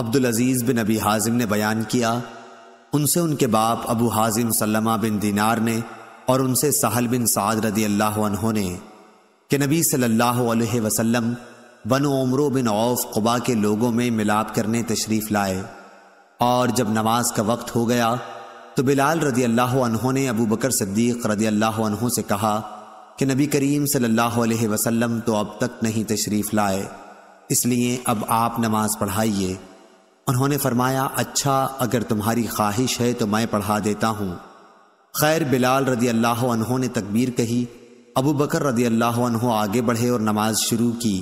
अब्दुल अजीज बिन अबी हाजिम ने बयान किया उनसे उनके बाप अबू हाजिम सल्लमा बिन दीनार ने और उनसे साहल बिन साद रदी अल्लाह ने कि नबी सल्लल्लाहु अलैहि वसल्लम बन उमरों बिन औफ कुबा के लोगों में मिलाप करने तशरीफ़ लाए और जब नमाज का वक्त हो गया तो बिलाल रदी अल्लाह ने अबू बकर सद्दीक रदी अल्लाह से कहा कि नबी करीम सल्लल्लाहु अलैहि वसल्लम तो अब तक नहीं तशरीफ़ लाए इसलिए अब आप नमाज़ पढ़ाइए उन्होंने फरमाया अच्छा अगर तुम्हारी ख्वाहिश है तो मैं पढ़ा देता हूँ खैर बिलाल रदी अल्लाह ने तकबीर कही अबू बकर रदी अल्लाह आगे बढ़े और नमाज शुरू की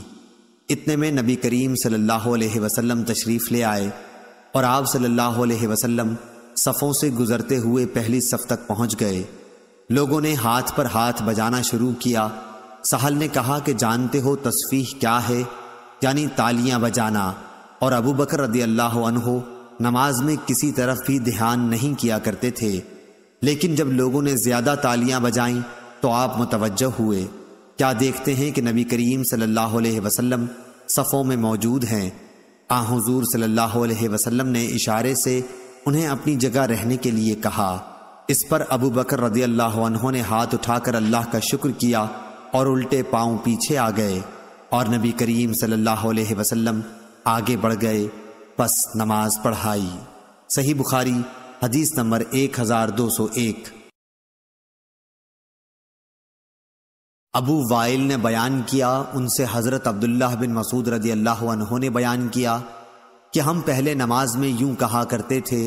इतने में नबी करीम सल्लल्लाहु अलैहि वसल्लम तशरीफ़ ले आए और आप सल्लल्लाहु अलैहि वसल्लम सफ़ों से गुजरते हुए पहली सफ़ तक पहुंच गए लोगों ने हाथ पर हाथ बजाना शुरू किया सहल ने कहा कि जानते हो तस्फी क्या है यानी तालियाँ बजाना और अबू बकर रदी अल्लाह अनहो नमाज में किसी तरफ भी ध्यान नहीं किया करते थे लेकिन जब लोगों ने ज्यादा तालियां बजाई तो आप मुतवजह हुए क्या देखते हैं कि नबी करीम सल्लल्लाहु अलैहि वसल्लम सफ़ों में मौजूद हैं आ हजूर सल्लल्लाहु अलैहि वसल्लम ने इशारे से उन्हें अपनी जगह रहने के लिए कहा इस पर अबू बकर रदी अल्लाह ने हाथ उठाकर अल्लाह का शुक्र किया और उल्टे पाँव पीछे आ गए और नबी करीम सल्लल्लाहु अलैहि वसल्लम आगे बढ़ गए बस नमाज पढ़ाई सही बुखारी हदीस नंबर एक हजार दो सौ एक अबू वाइल ने बयान किया उनसे हज़रत अब्दुल्लाह बिन मसूद रदी अल्लाह ने बयान किया कि हम पहले नमाज में यूं कहा करते थे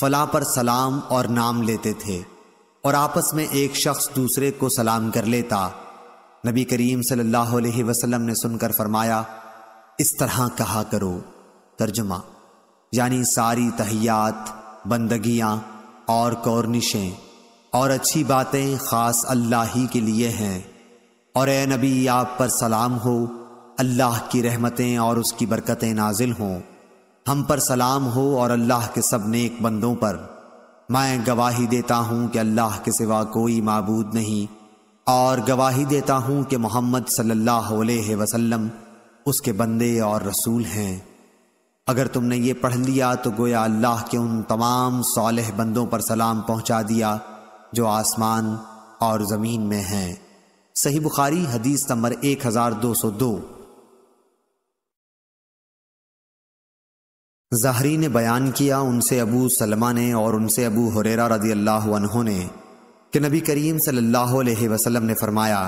फला पर सलाम और नाम लेते थे और आपस में एक शख्स दूसरे को सलाम कर लेता नबी करीम सल्लल्लाहु अलैहि वसल्लम ने सुनकर फरमाया इस तरह कहा करो तर्जमा यानी सारी तहियात बंदगियां और कौरनिशें और अच्छी बातें खास अल्लाह ही के लिए हैं और ए नबी आप पर सलाम हो अल्लाह की रहमतें और उसकी बरकतें नाजिल हों हम पर सलाम हो और अल्लाह के सब नेक बंदों पर मैं गवाही देता हूँ कि अल्लाह के सिवा कोई मबूद नहीं और गवाही देता हूँ कि मोहम्मद सल्लल्लाहु अलैहि वसल्लम उसके बंदे और रसूल हैं अगर तुमने ये पढ़ लिया तो गोया अल्लाह के उन तमाम सालह बंदों पर सलाम पहुंचा दिया जो आसमान और ज़मीन में हैं सही बुखारी हदीस नंबर एक हजार दो सौ दो जहरी ने बयान किया उनसे अबू सलमा ने और उनसे अबू हुरेरा रजी अल्लाह ने कि नबी करीम सल्लल्लाहु अलैहि वसल्लम ने फरमाया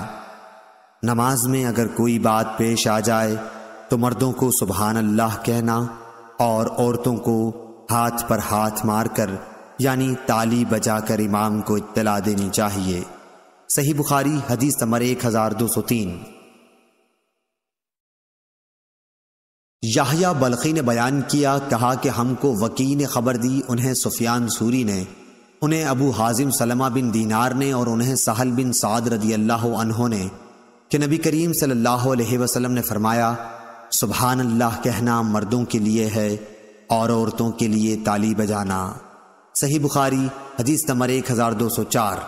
नमाज में अगर कोई बात पेश आ जाए तो मर्दों को सुबहान अल्लाह कहना और औरतों को हाथ पर हाथ मारकर यानी ताली बजाकर इमाम को इत्तला देनी चाहिए सही बुखारी हदीस नंबर एक हजार दो सौ तीन याहिया बल्खी ने बयान किया कहा कि हमको वकी ने खबर दी उन्हें सुफियान सूरी ने उन्हें अबू हाजिम सलमा बिन दीनार ने और उन्हें सहल बिन साद रदी अल्लाह ने कि नबी करीम सल्लल्लाहु अलैहि वसल्लम ने फरमाया सुबहान अल्लाह कहना मर्दों के लिए है और औरतों के लिए ताली बजाना सही बुखारी हदीस नंबर एक हजार दो सौ चार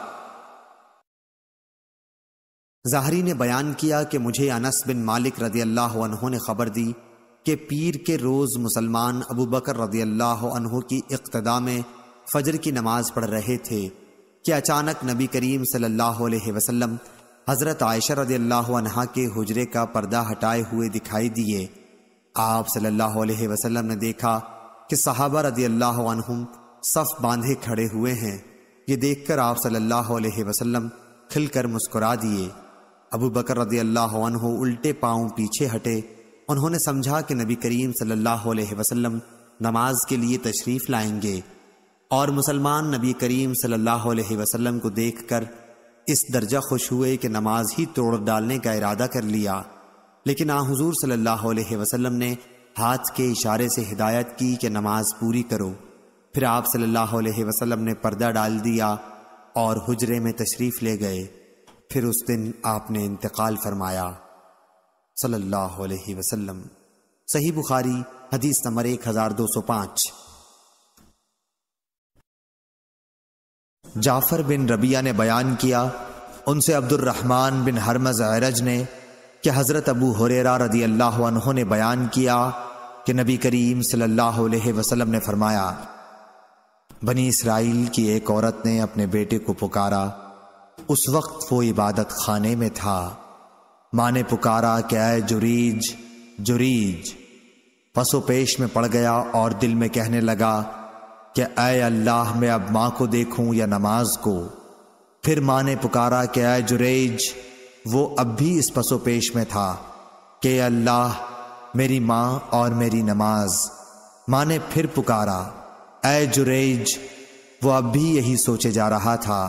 जाहरी ने बयान किया कि मुझे अनस बिन मालिक रजी अल्लाह ने खबर दी कि पीर के रोज़ मुसलमान अबू बकर रजी अल्लाह की इक्तदा में फ़जर की नमाज़ पढ़ रहे थे कि अचानक नबी करीम सल्लल्लाहु अलैहि वसल्लम हज़रत आयशा रज के हुजरे का पर्दा हटाए हुए दिखाई दिए आप सल्लल्लाहु अलैहि वसल्लम ने देखा कि सहाबा रजी अल्लाह सफ़ बांधे खड़े हुए हैं ये देखकर आप सल्लल्लाहु अलैहि वसल्लम खिलकर मुस्कुरा दिए अबू बकर रजी अल्लाह उल्टे पाँव पीछे हटे उन्होंने समझा कि नबी करीम सल्लल्लाहु अलैहि वसल्लम नमाज के लिए तशरीफ़ लाएंगे और मुसलमान नबी करीम सल्लल्लाहु अलैहि वसल्लम को देखकर इस दर्जा खुश हुए कि नमाज ही तोड़ डालने का इरादा कर लिया लेकिन आ हजूर सल्ला वसलम ने हाथ के इशारे से हिदायत की कि नमाज पूरी करो फिर आप सल्लल्लाहु अलैहि वसल्लम ने पर्दा डाल दिया और हुजरे में तशरीफ ले गए फिर उस दिन आपने इंतकाल फरमाया सल्लल्लाहु अलैहि वसल्लम सही बुखारी हदीस नंबर एक हजार दो सौ पाँच जाफ़र बिन रबिया ने बयान किया उनसे अब्दुलरहमान बिन हरमज अरज ने कि हज़रत अबू हुरेरा रदी अल्लाह ने बयान किया कि नबी करीम सल्लल्लाहु अलैहि वसल्लम ने फरमाया बनी इसराइल की एक औरत ने अपने बेटे को पुकारा उस वक्त वो इबादत खाने में था माँ ने पुकारा क्या आए जुरीज जुरीज पसोपेश में पड़ गया और दिल में कहने लगा कि अय अल्लाह मैं अब माँ को देखूं या नमाज को फिर माँ ने पुकारा कि अय जुरेज वो अब भी इस पसोपेश में था कि अल्लाह मेरी माँ और मेरी नमाज माँ ने फिर पुकारा अय जुरेज वो अब भी यही सोचे जा रहा था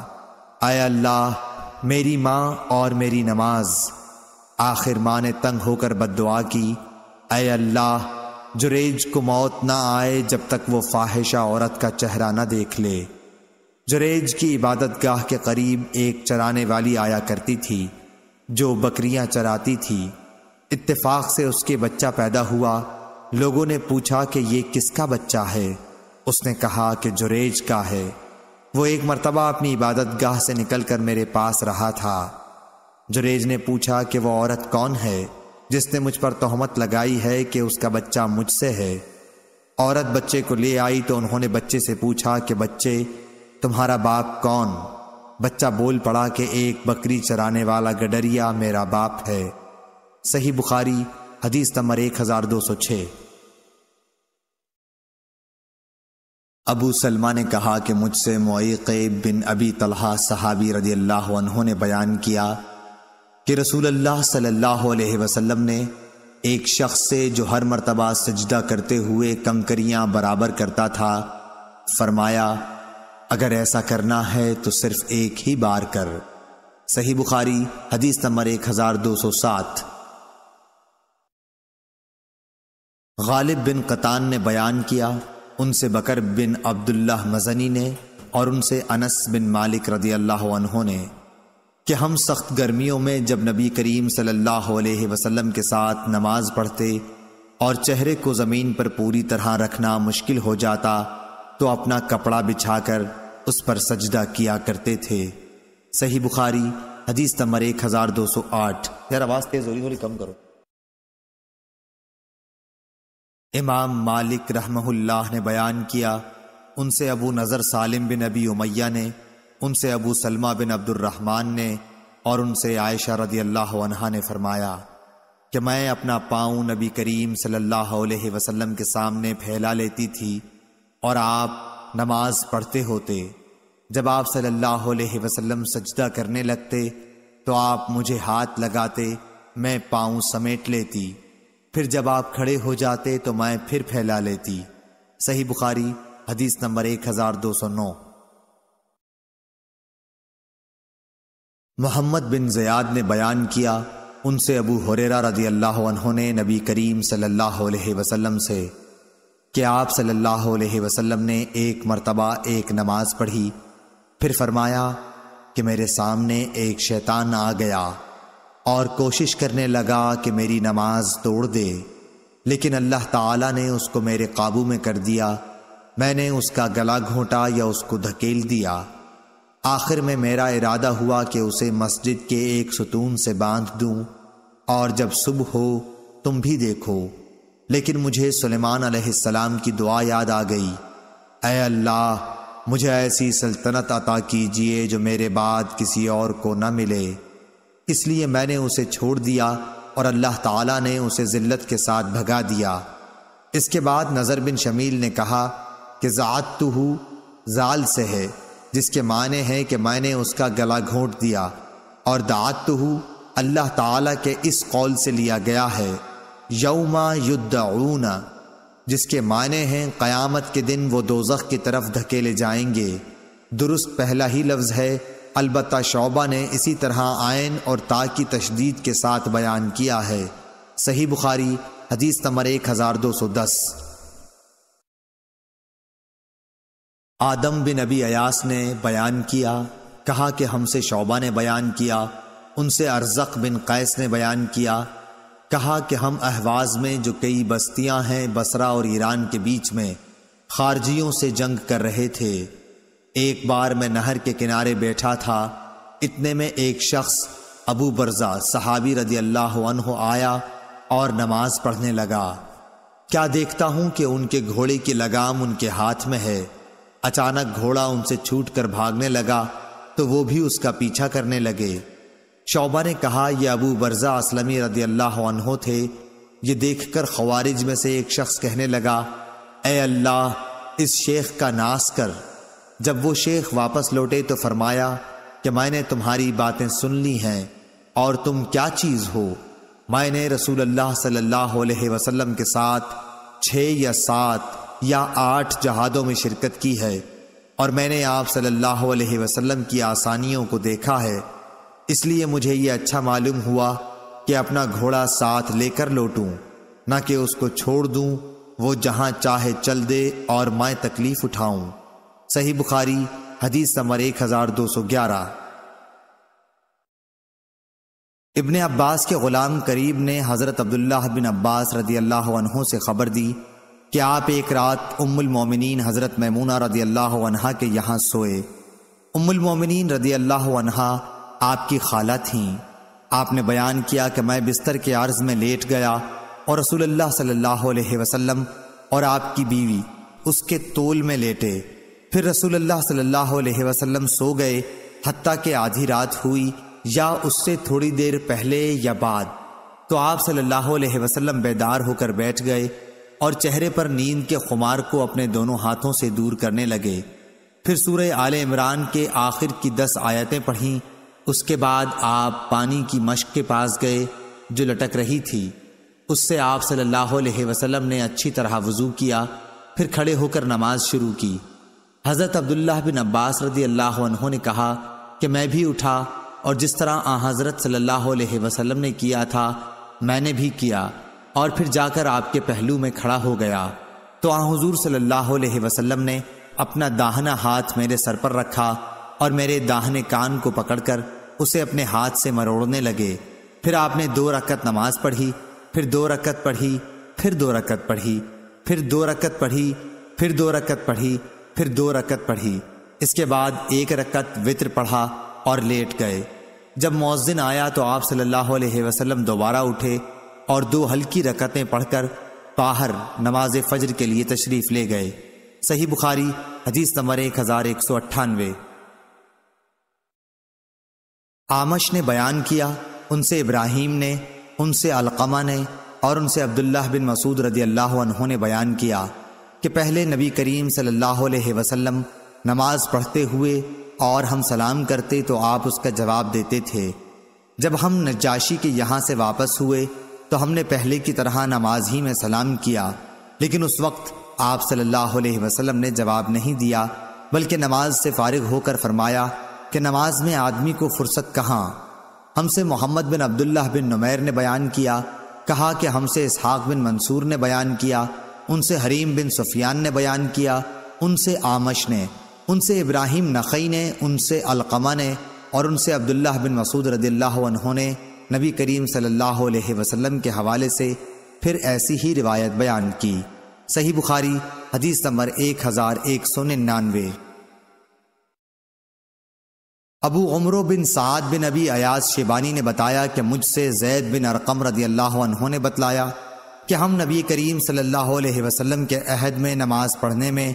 अय अल्लाह मेरी माँ और मेरी नमाज आखिर माँ ने तंग होकर बद की अय अल्लाह जुरेज को मौत ना आए जब तक वो फाहिशा औरत का चेहरा न देख ले जुरेज की इबादत गाह के करीब एक चराने वाली आया करती थी जो बकरियां चराती थी इत्तेफाक से उसके बच्चा पैदा हुआ लोगों ने पूछा कि ये किसका बच्चा है उसने कहा कि जुरेज का है वो एक मरतबा अपनी इबादत गाह से निकल कर मेरे पास रहा था जुरेज ने पूछा कि वो औरत कौन है जिसने मुझ पर तोहमत लगाई है कि उसका बच्चा मुझसे है औरत बच्चे को ले आई तो उन्होंने बच्चे से पूछा कि बच्चे तुम्हारा बाप कौन बच्चा बोल पड़ा कि एक बकरी चराने वाला गडरिया मेरा बाप है सही बुखारी हदीस नंबर एक हजार दो सौ छे अबू सलमा ने कहा कि मुझसे मोईक़ बिन अबी तलहा सहाबी रजी अल्लाह ने बयान किया कि रसूल अल्लाह सल्लल्लाहु अलैहि वसल्लम ने एक शख्स से जो हर मर्तबा सजदा करते हुए कंकरियां बराबर करता था फरमाया अगर ऐसा करना है तो सिर्फ एक ही बार कर सही बुखारी हदीस नंबर एक हजार दो सौ सात गालिब बिन कतान ने बयान किया उनसे बकर बिन अब्दुल्ला मजनी ने और उनसे अनस बिन मालिक रदी अल्लाह ने कि हम सख्त गर्मियों में जब नबी करीम सल्लल्लाहु अलैहि वसल्लम के साथ नमाज पढ़ते और चेहरे को ज़मीन पर पूरी तरह रखना मुश्किल हो जाता तो अपना कपड़ा बिछाकर उस पर सजदा किया करते थे सही बुखारी हदीस नंबर एक हज़ार दो सौ आठ यार आवाज़ तेज थोड़ी थोड़ी कम करो इमाम मालिक रहमहुल्लाह ने बयान किया उनसे अबू नज़र सालिम बिन अबी उमैया ने उनसे अबू सलमा बिन अब्दुलरहमान ने और उनसे आयशा रदी अल्लाह अनहा ने फरमाया कि मैं अपना पाँव नबी करीम सल्लल्लाहु अलैहि वसल्लम के सामने फैला लेती थी और आप नमाज पढ़ते होते जब आप सल्लल्लाहु अलैहि वसल्लम सजदा करने लगते तो आप मुझे हाथ लगाते मैं पाँव समेट लेती फिर जब आप खड़े हो जाते तो मैं फिर फैला लेती सही बुखारी हदीस नंबर एक हजार दो सौ नौ मोहम्मद बिन ज़याद ने बयान किया उनसे अबू हुरेरा रजी अल्लाह ने नबी करीम सल्लल्लाहु अलैहि वसल्लम से कि आप सल्लल्लाहु अलैहि वसल्लम ने एक मरतबा एक नमाज पढ़ी फिर फरमाया कि मेरे सामने एक शैतान आ गया और कोशिश करने लगा कि मेरी नमाज तोड़ दे लेकिन अल्लाह ताला ने उसको मेरे काबू में कर दिया मैंने उसका गला घोंटा या उसको धकेल दिया आखिर में मेरा इरादा हुआ कि उसे मस्जिद के एक सुतून से बांध दूं और जब सुबह हो तुम भी देखो लेकिन मुझे सुलेमान अलैहिस्सलाम की दुआ याद आ गई अय अल्लाह मुझे ऐसी सल्तनत अता कीजिए जो मेरे बाद किसी और को न मिले इसलिए मैंने उसे छोड़ दिया और अल्लाह ताला ने उसे ज़िल्लत के साथ भगा दिया इसके बाद नज़र बिन शमील ने कहा कि ज़ात तो हूँ जाल से है जिसके माने हैं कि मैंने उसका गला घोंट दिया और हूँ अल्लाह ताला के इस कौल से लिया गया है यौमा ऊना जिसके माने हैं क़यामत के दिन वो दोजख की तरफ धकेले जाएंगे दुरुस्त पहला ही लफ्ज़ है अलबत् शोबा ने इसी तरह आयन और ता की तशदीद के साथ बयान किया है सही बुखारी हदीस नंबर एक हज़ार दो सौ दस आदम बिन अबी अयास ने बयान किया कहा कि हमसे शोबा ने बयान किया उनसे अरजक बिन कैस ने बयान किया कहा कि हम अहवाज में जो कई बस्तियां हैं बसरा और ईरान के बीच में खारजियों से जंग कर रहे थे एक बार मैं नहर के किनारे बैठा था इतने में एक शख्स अबू बरजा सहाबी रदी अल्लाह आया और नमाज पढ़ने लगा क्या देखता हूं कि उनके घोड़े की लगाम उनके हाथ में है अचानक घोड़ा उनसे छूट कर भागने लगा तो वो भी उसका पीछा करने लगे शौबा ने कहा यह अबू बर्जा असलमी रदी अल्लाह थे ये देखकर खवारिज में से एक शख्स कहने लगा ए अल्लाह इस शेख का नाश कर जब वो शेख वापस लौटे तो फरमाया कि मैंने तुम्हारी बातें सुन ली हैं और तुम क्या चीज़ हो मैंने रसूल अल्लाह सल्लाह वसलम के साथ छः या सात या आठ जहादों में शिरकत की है और मैंने आप सल्लल्लाहु अलैहि वसल्लम की आसानियों को देखा है इसलिए मुझे ये अच्छा मालूम हुआ कि अपना घोड़ा साथ लेकर लौटूं न कि उसको छोड़ दूं वो जहां चाहे चल दे और मैं तकलीफ उठाऊं सही बुखारी हदीस नंबर एक हजार दो सौ ग्यारह इबन अब्बास के गुलाम करीब ने हज़रत अब्दुल्लाह बिन अब्बास रदी अल्लाह से ख़बर दी कि आप एक रात उम्मुल मोमिनीन हज़रत मैमूना रदी अल्लाह अनहा के यहाँ सोए उम्मुल मोमिनीन रदी अल्लाह अनहा आपकी खाला थीं आपने बयान किया कि मैं बिस्तर के आर्ज में लेट गया और रसूलुल्लाह सल्लल्लाहु अलैहि वसल्लम और आपकी बीवी उसके तोल में लेटे फिर रसूलुल्लाह सल्लल्लाहु अलैहि वसल्लम सो गए हती के आधी रात हुई या उससे थोड़ी देर पहले या बाद तो आप सल्लल्लाहु अलैहि वसल्लम बेदार होकर बैठ गए और चेहरे पर नींद के खुमार को अपने दोनों हाथों से दूर करने लगे फिर सूर्य आल इमरान के आखिर की दस आयतें पढ़ीं उसके बाद आप पानी की मश्क के पास गए जो लटक रही थी उससे आप सल्लल्लाहु अलैहि वसल्लम ने अच्छी तरह वज़ू किया फिर खड़े होकर नमाज शुरू की हज़रत अब्दुल्ला बिन अब्बास रदी अल्लाह ने कहा कि मैं भी उठा और जिस तरह आ हज़रत सल्लल्लाहु अलैहि वसल्लम ने किया था मैंने भी किया और फिर जाकर आपके पहलू में खड़ा हो गया तो आ हजूर सल्लल्लाहु अलैहि वसल्लम ने अपना दाहना हाथ मेरे सर पर रखा और मेरे दाहने कान को पकड़कर उसे अपने हाथ से मरोड़ने लगे फिर आपने दो रकत नमाज पढ़ी फिर दो रकत पढ़ी फिर दो रकत पढ़ी फिर दो रकत पढ़ी फिर दो रकत पढ़ी फिर दो रकत पढ़ी इसके बाद एक रकत वित्र पढ़ा और लेट गए जब मौजिन आया तो आप सल्लल्लाहु अलैहि वसल्लम दोबारा उठे और दो हल्की रकतें पढ़कर बाहर नमाज फजर के लिए तशरीफ ले गए सही बुखारी हदीस नंबर एक हजार एक सौ अट्ठानवे आमश ने बयान किया उनसे इब्राहिम ने उनसे अलकमा ने और उनसे अब्दुल्ला बिन मसूद रदी अल्लाह ने बयान किया कि पहले नबी करीम सल्लल्लाहु अलैहि वसल्लम नमाज पढ़ते हुए और हम सलाम करते तो आप उसका जवाब देते थे जब हम नजाशी के यहाँ से वापस हुए तो हमने पहले की तरह नमाज ही में सलाम किया लेकिन उस वक्त आप सल्लल्लाहु अलैहि वसल्लम ने जवाब नहीं दिया बल्कि नमाज से फारिग होकर फरमाया कि नमाज में आदमी को फुर्सत कहाँ हमसे मोहम्मद बिन अब्दुल्ला बिन नुमैर ने बयान किया कहा कि हमसे इसहाक बिन मंसूर ने बयान किया उनसे हरीम बिन सुफियान ने बयान किया उनसे आमश ने उनसे इब्राहिम नखई ने उनसे अलकमा ने और उनसे अब्दुल्ला बिन मसूद रदील्ला ने नबी करीम सल्लल्लाहु अलैहि वसल्लम के हवाले से फिर ऐसी ही रिवायत बयान की सही बुखारी हदीस नंबर एक हजार एक सौ निन्यानवे अबू उमरो बिन साद बिन अबी अयाज शेबानी ने बताया कि मुझसे जैद बिन अरकम रदी अल्लाह ने बतलाया कि हम नबी करीम सल्लल्लाहु अलैहि वसल्लम के अहद में नमाज पढ़ने में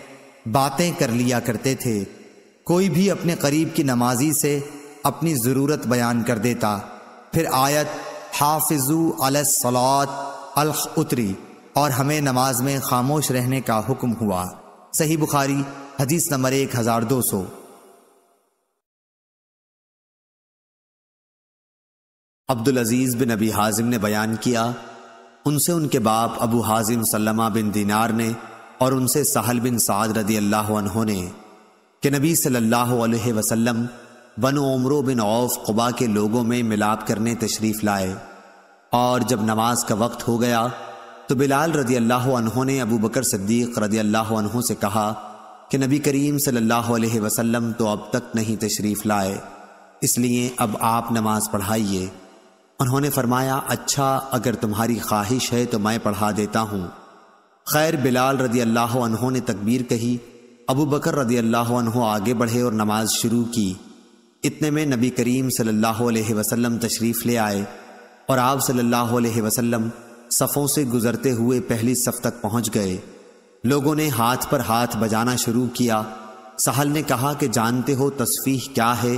बातें कर लिया करते थे कोई भी अपने करीब की नमाजी से अपनी ज़रूरत बयान कर देता फिर आयत हाफिजू अलसलात अल्ख उतरी और हमें नमाज में खामोश रहने का हुक्म हुआ सही बुखारी हदीस नंबर एक हजार दो सौ अब्दुल अजीज बिन अबी हाजिम ने बयान किया उनसे उनके बाप अबू हाजिम सल्लमा बिन दीनार ने और उनसे साहल बिन साद रदी अल्लाह ने कि नबी सल्लल्लाहु अलैहि वसल्लम बनो उमरों बिन औफ कुबा के लोगों में मिलाप करने तशरीफ लाए और जब नमाज का वक्त हो गया तो बिलाल रदी अल्लाह ने अबू बकर सद्दीक रदी अल्लाह से कहा कि नबी करीम सल्लल्लाहु अलैहि वसल्लम तो अब तक नहीं तशरीफ लाए इसलिए अब आप नमाज पढ़ाइए उन्होंने फरमाया अच्छा अगर तुम्हारी ख्वाहिश है तो मैं पढ़ा देता हूँ खैर बिलाल रदी अल्लाह ने तकबीर कही अबू बकर रदी अल्लाह आगे बढ़े और नमाज शुरू की इतने में नबी करीम सल्लल्लाहु अलैहि वसल्लम तशरीफ़ ले आए और आप सल्लल्लाहु अलैहि वसल्लम सफ़ों से गुजरते हुए पहली सफ़ तक पहुंच गए लोगों ने हाथ पर हाथ बजाना शुरू किया सहल ने कहा कि जानते हो तस्फी क्या है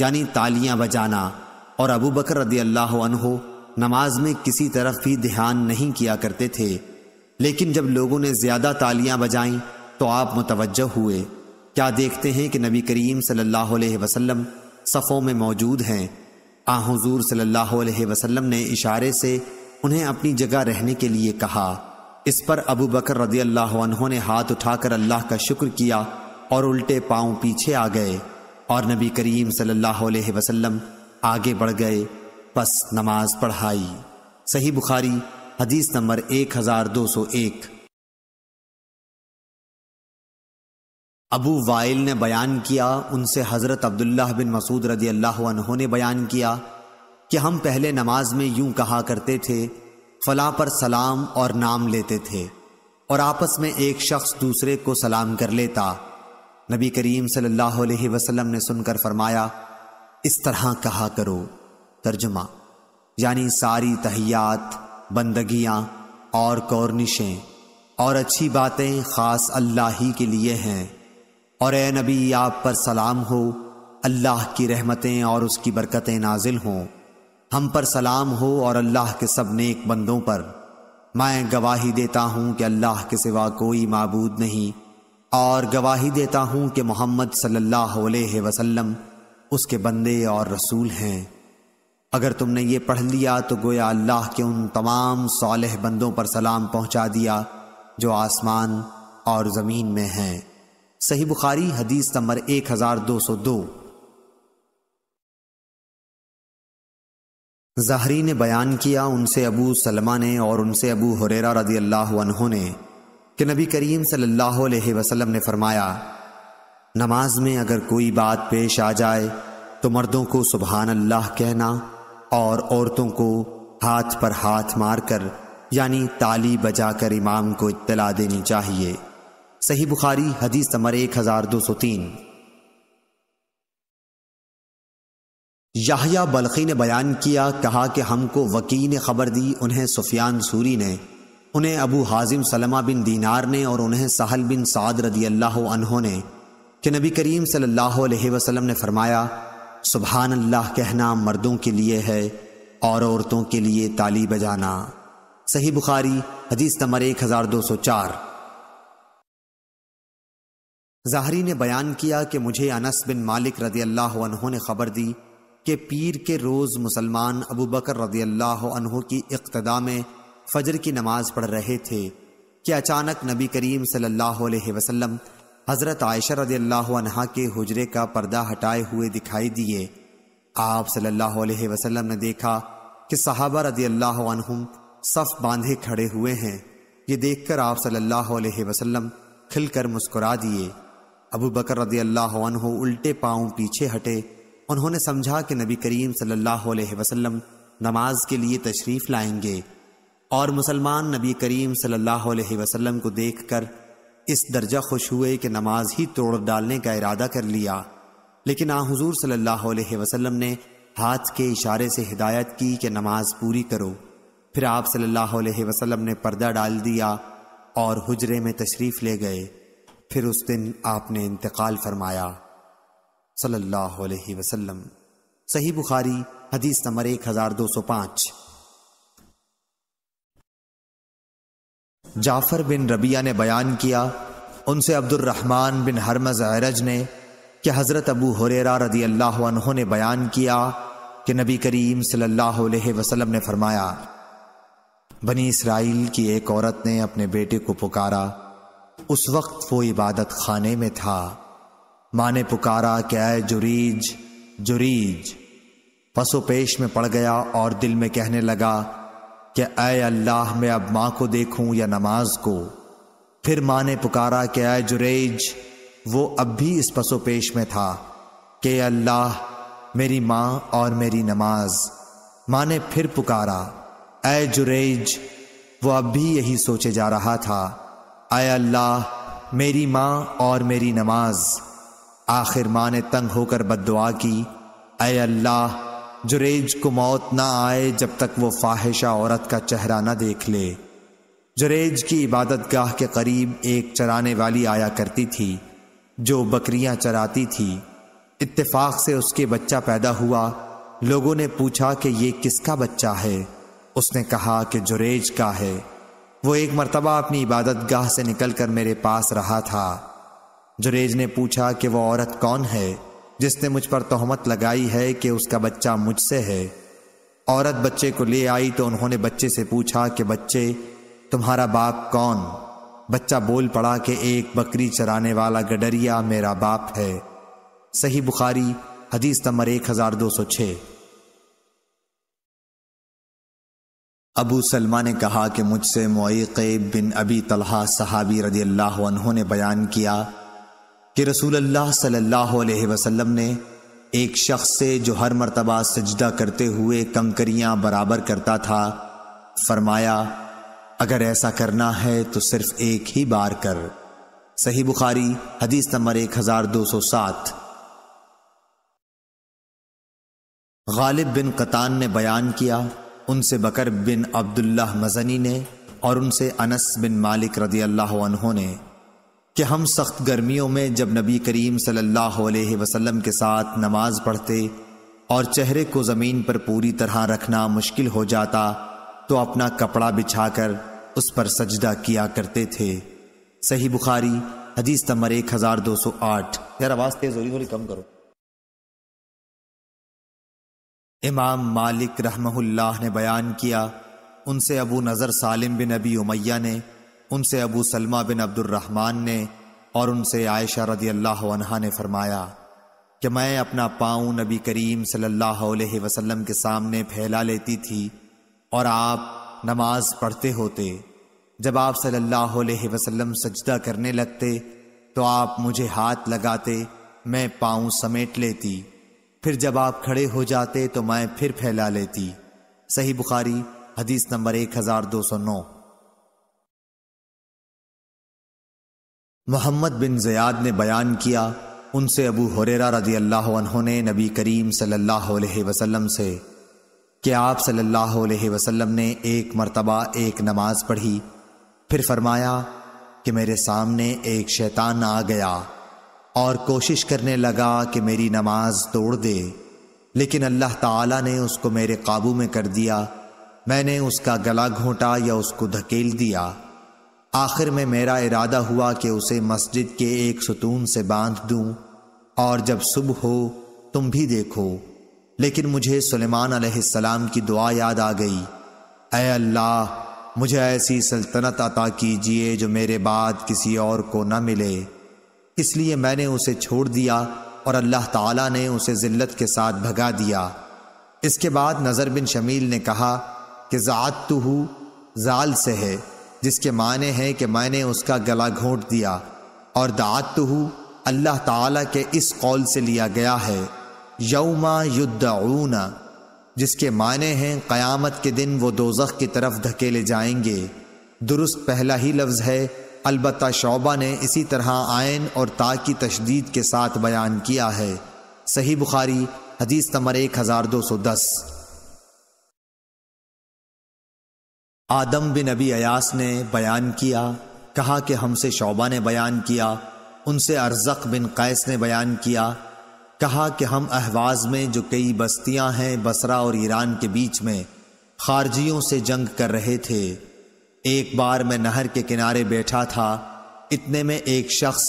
यानी तालियां बजाना और अबू बकर रदी अल्लाह नमाज में किसी तरफ भी ध्यान नहीं किया करते थे लेकिन जब लोगों ने ज़्यादा तालियाँ बजाईं तो आप मुतवजह हुए क्या देखते हैं कि नबी करीम सल्लल्लाहु अलैहि वसल्लम सफ़ों में मौजूद हैं आ हुजूर सल्लल्लाहु अलैहि वसल्लम ने इशारे से उन्हें अपनी जगह रहने के लिए कहा इस पर अबू बकर रदी अल्लाह ने हाथ उठाकर अल्लाह का शुक्र किया और उल्टे पाँव पीछे आ गए और नबी करीम सल्लल्लाहु अलैहि वसल्लम आगे बढ़ गए बस नमाज पढ़ाई सही बुखारी हदीस नंबर एक हजार दो सौ एक अबू वाइल ने बयान किया उनसे हज़रत अब्दुल्ला बिन मसूद रदी अल्लाह ने बयान किया कि हम पहले नमाज में यूं कहा करते थे फला पर सलाम और नाम लेते थे और आपस में एक शख्स दूसरे को सलाम कर लेता नबी करीम सल्लल्लाहु अलैहि वसल्लम ने सुनकर फरमाया इस तरह कहा करो तर्जमा यानी सारी तहियात बंदगियाँ और कौरनिशें और अच्छी बातें ख़ास अल्लाह ही के लिए हैं और ए नबी आप पर सलाम हो अल्लाह की रहमतें और उसकी बरकतें नाजिल हों हम पर सलाम हो और अल्लाह के सब नेक बंदों पर मैं गवाही देता हूँ कि अल्लाह के सिवा कोई मबूद नहीं और गवाही देता हूँ कि मोहम्मद सल्ला वसलम वसल्लम उसके बंदे और रसूल हैं अगर तुमने ये पढ़ लिया तो गोया अल्लाह के उन तमाम सालह बंदों पर सलाम पहुँचा दिया जो आसमान और ज़मीन में हैं सही बुखारी हदीस नंबर एक हजार दो सौ दो जहरी ने बयान किया उनसे अबू सलमा ने और उनसे अबू हुरेरा रदी अल्लाह ने कि नबी करीम सल्लल्लाहु अलैहि वसल्लम ने फरमाया नमाज में अगर कोई बात पेश आ जाए तो मर्दों को सुबहान अल्लाह कहना और औरतों को हाथ पर हाथ मारकर यानी ताली बजाकर इमाम को इत्तला देनी चाहिए सही बुखारी हदीस नंबर एक हजार दो सौ तीन याहिया बल्खी ने बयान किया कहा कि हमको वकी ने खबर दी उन्हें सुफियान सूरी ने उन्हें अबू हाजिम सलमा बिन दीनार ने और उन्हें सहल बिन साद रदी अल्लाह ने कि नबी करीम सल्लल्लाहु अलैहि वसल्लम ने फरमाया सुबहान अल्लाह कहना मर्दों के लिए है और औरतों के लिए ताली बजाना सही बुखारी हदीस नंबर एक हज़ार दो सौ चार ज़ाहरी ने बयान किया कि मुझे अनस बिन मालिक रदी अल्लाह ने खबर दी कि पीर के रोज़ मुसलमान अबू बकर रदी अल्लाह की इक्तदा में फजर की नमाज पढ़ रहे थे कि अचानक नबी करीम सल्लल्लाहु अलैहि वसल्लम हज़रत आयशा रदी अल्लाह के हजरे का पर्दा हटाए हुए दिखाई दिए आप सल्लल्लाहु अलैहि वसल्लम ने देखा कि सहाबा रदी अल्लाह सफ़ बांधे खड़े हुए हैं ये देखकर आप सल्लल्लाहु अलैहि वसल्लम खिलकर मुस्कुरा दिए अबू बकर रदी अल्लाह उल्टे पाँव पीछे हटे उन्होंने समझा कि नबी करीम सल्लल्लाहु अलैहि वसल्लम नमाज के लिए तशरीफ़ लाएंगे और मुसलमान नबी करीम सल्लल्लाहु अलैहि वसल्लम को देखकर इस दर्जा खुश हुए कि नमाज ही तोड़ डालने का इरादा कर लिया लेकिन आ हजूर सल्लल्लाहु वसलम ने हाथ के इशारे से हिदायत की कि नमाज पूरी करो फिर आप सल्लल्लाहु अलैहि वसल्लम ने पर्दा डाल दिया और हुजरे में तशरीफ़ ले गए फिर उस दिन आपने इंतकाल फरमाया सल्लल्लाहु अलैहि वसल्लम सही बुखारी हदीस नंबर एक हजार दो सौ पांच जाफर बिन रबिया ने बयान किया उनसे अब्दुलरहमान बिन हरमज अरज ने कि हज़रत अबू हुरेरा रदी अल्लाह ने बयान किया कि नबी करीम सल्लल्लाहु अलैहि वसल्लम ने फरमाया बनी इसराइल की एक औरत ने अपने बेटे को पुकारा उस वक्त वो इबादत खाने में था माँ ने पुकारा क्या जुरीज जुरीज पसोपेश पेश में पड़ गया और दिल में कहने लगा कि अय अल्लाह मैं अब माँ को देखूं या नमाज को फिर माँ ने पुकारा कि अय जुरेज वो अब भी इस पसो पेश में था कि अल्लाह मेरी माँ और मेरी नमाज माँ ने फिर पुकारा अय जुरेज वो अब भी यही सोचे जा रहा था आय अल्लाह मेरी माँ और मेरी नमाज आखिर माँ ने तंग होकर दुआ की अय अल्लाह जुरेज को मौत ना आए जब तक वो फाहिशा औरत का चेहरा ना देख ले जुरेज की इबादत गाह के करीब एक चराने वाली आया करती थी जो बकरियां चराती थी इत्तेफाक से उसके बच्चा पैदा हुआ लोगों ने पूछा कि ये किसका बच्चा है उसने कहा कि जुरेज का है वो एक मरतबा अपनी इबादत गाह से निकल कर मेरे पास रहा था जुरेज ने पूछा कि वो औरत कौन है जिसने मुझ पर तोहमत लगाई है कि उसका बच्चा मुझसे है औरत बच्चे को ले आई तो उन्होंने बच्चे से पूछा कि बच्चे तुम्हारा बाप कौन बच्चा बोल पड़ा कि एक बकरी चराने वाला गडरिया मेरा बाप है सही बुखारी हदीस नंबर एक हजार दो सौ छः अबू सलमा ने कहा कि मुझसे मोईक़ब बिन अबी तलहा सहाबी रजी अल्लाह ने बयान किया कि रसूल अल्लाह सल्लल्लाहु अलैहि वसल्लम ने एक शख्स से जो हर मरतबा सजदा करते हुए कंकरियां बराबर करता था फरमाया अगर ऐसा करना है तो सिर्फ एक ही बार कर सही बुखारी हदीस नंबर एक हजार दो सौ सात गालिब बिन कतान ने बयान किया उनसे बकर बिन अब्दुल्लाह मजनी ने और उनसे अनस बिन मालिक रदी अल्लाह ने कि हम सख्त गर्मियों में जब नबी करीम सल्लल्लाहु अलैहि वसल्लम के साथ नमाज पढ़ते और चेहरे को ज़मीन पर पूरी तरह रखना मुश्किल हो जाता तो अपना कपड़ा बिछाकर उस पर सजदा किया करते थे सही बुखारी हदीस नंबर एक हज़ार दो सौ आठ यार आवाज़ तेज़ हो रही थोड़ी कम करो इमाम मालिक रहमहुल्लाह ने बयान किया उनसे अबू नज़र सालिम बिन अबी उमैया ने उनसे अबू सलमा बिन अब्दुलरहमान ने और उनसे आयशा रदी अल्लाह अनहा ने फरमाया कि मैं अपना पाँव नबी करीम सल्लल्लाहु अलैहि वसल्लम के सामने फैला लेती थी और आप नमाज पढ़ते होते जब आप सल्लल्लाहु अलैहि वसल्लम सजदा करने लगते तो आप मुझे हाथ लगाते मैं पाँव समेट लेती फिर जब आप खड़े हो जाते तो मैं फिर फैला लेती सही बुखारी हदीस नंबर एक हजार दो सौ नौ मोहम्मद बिन जयाद ने बयान किया उनसे अबू हुरेरा रजी अल्लाह ने नबी करीम सल्लल्लाहु अलैहि वसल्लम से कि आप सल्लल्लाहु अलैहि वसल्लम ने एक मरतबा एक नमाज पढ़ी फिर फरमाया कि मेरे सामने एक शैतान आ गया और कोशिश करने लगा कि मेरी नमाज तोड़ दे लेकिन अल्लाह ताला ने उसको मेरे काबू में कर दिया मैंने उसका गला घोंटा या उसको धकेल दिया आखिर में मेरा इरादा हुआ कि उसे मस्जिद के एक सुतून से बांध दूं और जब सुबह हो तुम भी देखो लेकिन मुझे सुलेमान अलैहिस्सलाम की दुआ याद आ गई अय अल्लाह मुझे ऐसी सल्तनत अता कीजिए जो मेरे बाद किसी और को न मिले इसलिए मैंने उसे छोड़ दिया और अल्लाह ताला ने उसे ज़िल्लत के साथ भगा दिया इसके बाद नज़र बिन शमील ने कहा कि ज़ात तो हूँ जाल से है जिसके माने हैं कि मैंने उसका गला घोंट दिया और दात तो हूँ अल्लाह ताला के इस कौल से लिया गया है यौमा युद्धाऊना जिसके माने हैं क़यामत के दिन वो दोजख की तरफ धकेले जाएंगे दुरुस्त पहला ही लफ्ज़ है अलबत् शोबा ने इसी तरह आयन और ता की तशदीद के साथ बयान किया है सही बुखारी हदीस नंबर एक हज़ार दो सौ दस आदम बिन अबी अयास ने बयान किया कहा कि हमसे शोबा ने बयान किया उनसे अरजक बिन कैस ने बयान किया कहा कि हम अहवाज में जो कई बस्तियां हैं बसरा और ईरान के बीच में खारजियों से जंग कर रहे थे एक बार मैं नहर के किनारे बैठा था इतने में एक शख्स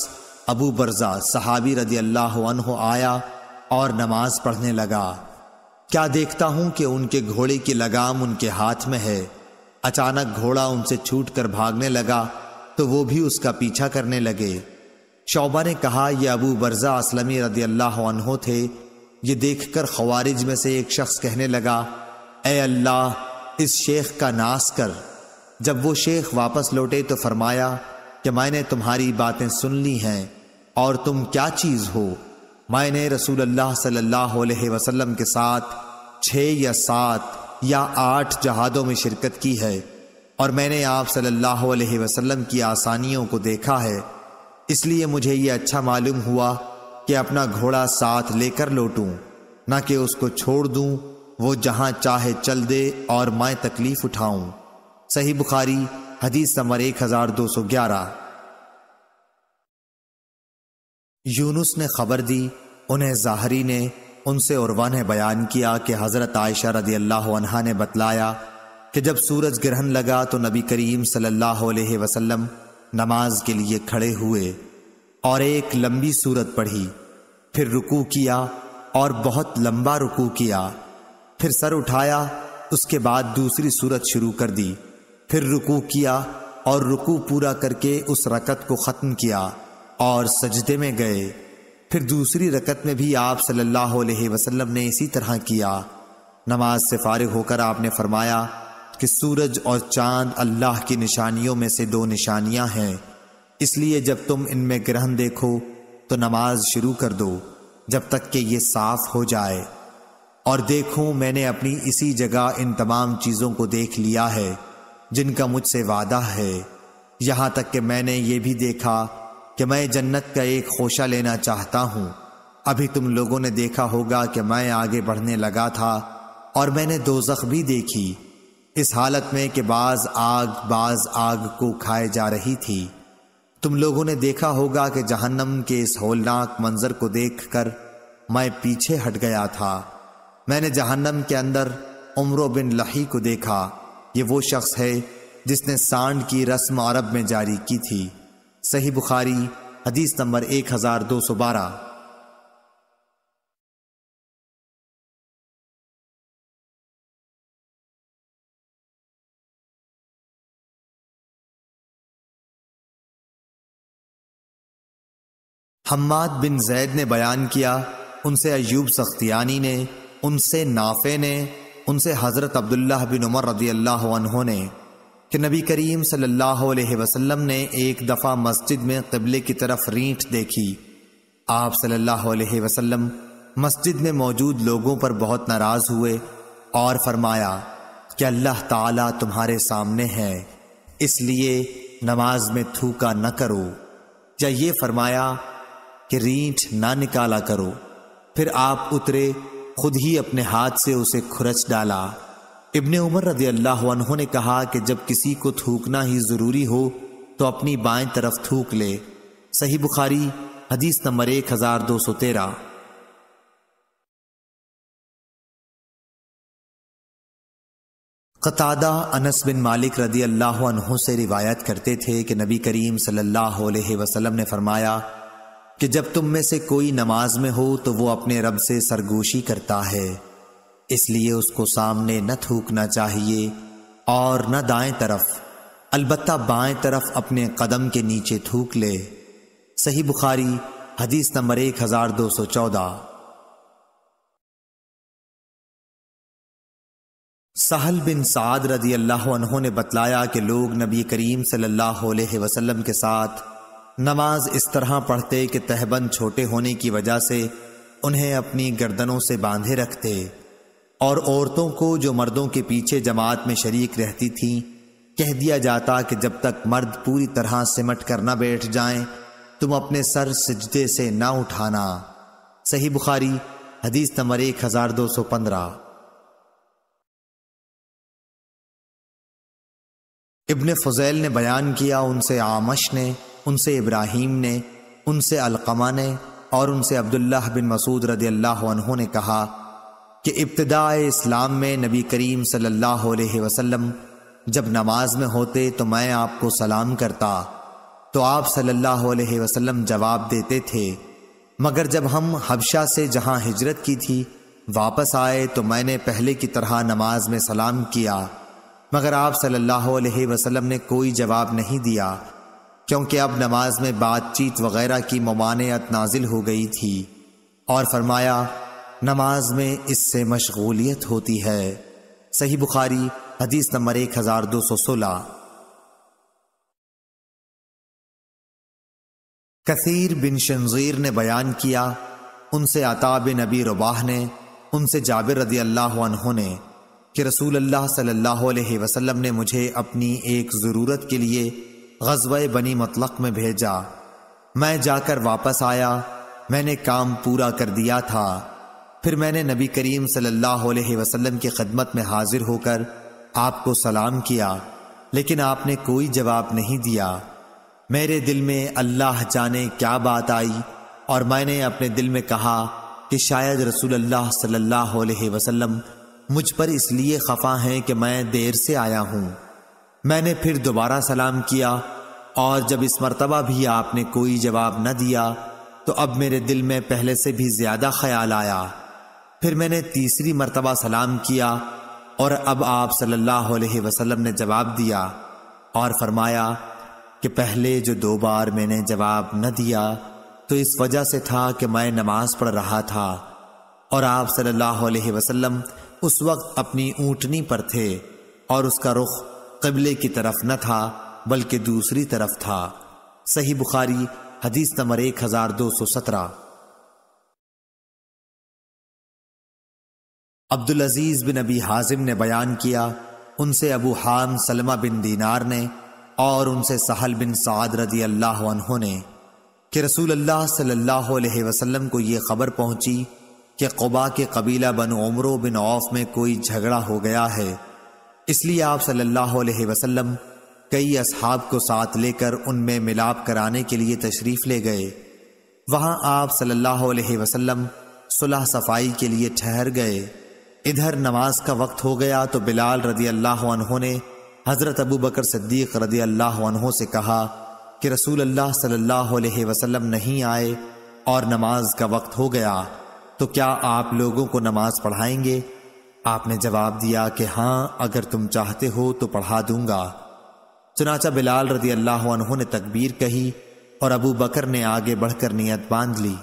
अबू बरजा सहाबी रदी अल्लाह आया और नमाज पढ़ने लगा क्या देखता हूं कि उनके घोड़े की लगाम उनके हाथ में है अचानक घोड़ा उनसे छूट कर भागने लगा तो वो भी उसका पीछा करने लगे शौबा ने कहा यह अबू बरजा असलमी रदी अल्लाह थे ये देखकर खवारिज में से एक शख्स कहने लगा ए अल्लाह इस शेख का नाश कर जब वो शेख वापस लौटे तो फरमाया कि मैंने तुम्हारी बातें सुन ली हैं और तुम क्या चीज़ हो मैंने रसूल अल्लाह सल्लल्लाहु अलैहि वसल्लम के साथ छः या सात या आठ जहादों में शिरकत की है और मैंने आप सल्लल्लाहु अलैहि वसल्लम की आसानियों को देखा है इसलिए मुझे ये अच्छा मालूम हुआ कि अपना घोड़ा साथ लेकर लौटूं ना कि उसको छोड़ दूं वो जहां चाहे चल दे और मैं तकलीफ उठाऊं सही बुखारी हदीस नंबर एक हजार दो सौ ग्यारह यूनुस ने खबर दी उन्हें जाहरी ने उनसे उर्वा ने बयान किया कि हज़रत आयशा रदी अल्लाह ने बतलाया कि जब सूरज ग्रहण लगा तो नबी करीम सल्लल्लाहु अलैहि वसल्लम नमाज के लिए खड़े हुए और एक लंबी सूरत पढ़ी फिर रुकू किया और बहुत लंबा रुकू किया फिर सर उठाया उसके बाद दूसरी सूरत शुरू कर दी फिर रुकू किया और रुकू पूरा करके उस रकत को ख़त्म किया और सजदे में गए फिर दूसरी रकत में भी आप सल्लल्लाहु अलैहि वसल्लम ने इसी तरह किया नमाज से फारिग होकर आपने फरमाया कि सूरज और चांद अल्लाह की निशानियों में से दो निशानियां हैं इसलिए जब तुम इनमें ग्रहण देखो तो नमाज शुरू कर दो जब तक कि ये साफ हो जाए और देखो मैंने अपनी इसी जगह इन तमाम चीज़ों को देख लिया है जिनका मुझसे वादा है यहाँ तक कि मैंने ये भी देखा कि मैं जन्नत का एक खोशा लेना चाहता हूँ अभी तुम लोगों ने देखा होगा कि मैं आगे बढ़ने लगा था और मैंने जख्म भी देखी इस हालत में कि बाज आग बाज आग को खाए जा रही थी तुम लोगों ने देखा होगा कि जहन्नम के इस होलनाक मंजर को देखकर मैं पीछे हट गया था मैंने जहन्नम के अंदर उम्र बिन लही को देखा ये वो शख्स है जिसने सांड की रस्म अरब में जारी की थी सही बुखारी हदीस नंबर एक हजार दो सौ बारह हम्माद बिन जैद ने बयान किया उनसे अयूब सख्तियानी ने उनसे नाफे ने उनसे हज़रत अब्दुल्लाह बिन उमर रदी अल्लाह ने कि नबी करीम सल्लल्लाहु अलैहि वसल्लम ने एक दफ़ा मस्जिद में कबले की तरफ रीठ देखी आप सल्लल्लाहु अलैहि वसल्लम मस्जिद में मौजूद लोगों पर बहुत नाराज़ हुए और फरमाया कि अल्लाह ताला तुम्हारे सामने है इसलिए नमाज में थूका न करो या ये फरमाया कि रीठ ना निकाला करो फिर आप उतरे खुद ही अपने हाथ से उसे खुरच डाला इब्ने उमर रदी अल्लाह ने कहा कि जब किसी को थूकना ही ज़रूरी हो तो अपनी बाएं तरफ थूक ले सही बुखारी हदीस नंबर एक हज़ार दो सौ तेरह कतादा अनस बिन मालिक रदी अल्लाह से रिवायत करते थे कि नबी करीम सल्लल्लाहु अलैहि वसल्लम ने फरमाया कि जब तुम में से कोई नमाज में हो तो वो अपने रब से सरगोशी करता है इसलिए उसको सामने न थूकना चाहिए और न दाएं तरफ अलबत् बाएं तरफ अपने कदम के नीचे थूक ले सही बुखारी हदीस नंबर एक हजार दो सौ चौदह सहल बिन साद रजी अल्लाह ने बतलाया कि लोग नबी करीम सल्लल्लाहु अलैहि वसल्लम के साथ नमाज इस तरह पढ़ते कि तहबन छोटे होने की वजह से उन्हें अपनी गर्दनों से बांधे रखते और औरतों को जो मर्दों के पीछे जमात में शरीक रहती थीं कह दिया जाता कि जब तक मर्द पूरी तरह सिमट कर ना बैठ जाएं तुम अपने सर सजदे से ना उठाना सही बुखारी हदीस नंबर एक हजार दो सौ पंद्रह इबन फजैल ने बयान किया उनसे आमश ने उनसे इब्राहिम ने उनसे अलकमा ने और उनसे अब्दुल्लाह बिन मसूद रदी अल्लाह ने कहा कि इब्तदा इस्लाम में नबी करीम सल्लल्लाहु अलैहि वसल्लम जब नमाज में होते तो मैं आपको सलाम करता तो आप सल्लल्लाहु अलैहि वसल्लम जवाब देते थे मगर जब हम हबशा से जहां हिजरत की थी वापस आए तो मैंने पहले की तरह नमाज में सलाम किया मगर आप सल्लल्लाहु अलैहि वसल्लम ने कोई जवाब नहीं दिया क्योंकि अब नमाज में बातचीत वगैरह की ममानियत नाजिल हो गई थी और फरमाया नमाज में इससे मशगूलियत होती है सही बुखारी हदीस नंबर एक हजार दो सौ सोलह कसीर बिन शंजीर ने बयान किया उनसे आताब नबी रबाह ने उनसे जाबिर रदी अल्लाह ने कि रसूल अल्लाह सल्लल्लाहु अलैहि वसल्लम ने मुझे अपनी एक ज़रूरत के लिए गजब बनी मतलक में भेजा मैं जाकर वापस आया मैंने काम पूरा कर दिया था फिर मैंने नबी करीम सल्लल्लाहु अलैहि वसल्लम की खदमत में हाजिर होकर आपको सलाम किया लेकिन आपने कोई जवाब नहीं दिया मेरे दिल में अल्लाह जाने क्या बात आई और मैंने अपने दिल में कहा कि शायद रसूल अल्लाह सल्लल्लाहु अलैहि वसल्लम मुझ पर इसलिए खफा हैं कि मैं देर से आया हूँ मैंने फिर दोबारा सलाम किया और जब इस मरतबा भी आपने कोई जवाब न दिया तो अब मेरे दिल में पहले से भी ज्यादा ख्याल आया फिर मैंने तीसरी मरतबा सलाम किया और अब आप सल्लल्लाहु अलैहि वसल्लम ने जवाब दिया और फरमाया कि पहले जो दो बार मैंने जवाब न दिया तो इस वजह से था कि मैं नमाज पढ़ रहा था और आप सल्लल्लाहु अलैहि वसल्लम उस वक्त अपनी ऊँटनी पर थे और उसका रुख कबले की तरफ न था बल्कि दूसरी तरफ था सही बुखारी हदीस नंबर एक हजार दो सौ सत्रह अब्दुल अजीज बिन अबी हाजिम ने बयान किया उनसे अबू हाम सलमा बिन दीनार ने और उनसे सहल बिन साद रदी अल्लाह ने कि रसूल अल्लाह सल्लल्लाहु अलैहि वसल्लम को यह खबर पहुंची कि कुबा के कबीला बन उमरों बिन औफ में कोई झगड़ा हो गया है इसलिए आप सल्लल्लाहु अलैहि वसल्लम कई असहाब को साथ लेकर उनमें मिलाप कराने के लिए तशरीफ ले गए वहां आप सल्लल्लाहु अलैहि वसल्लम सुलह सफाई के लिए ठहर गए इधर नमाज का वक्त हो गया तो बिलाल रदी अल्लाह ने हज़रत अबू बकर सिद्दीक रदी अल्लाह से कहा कि रसूल अल्लाह सल्लल्लाहु अलैहि वसल्लम नहीं आए और नमाज का वक्त हो गया तो क्या आप लोगों को नमाज पढ़ाएंगे आपने जवाब दिया कि हाँ अगर तुम चाहते हो तो पढ़ा दूंगा चुनाचा बिलाल रदी अल्लाह ने तकबीर कही और अबू बकर ने आगे बढ़कर नीयत बांध ली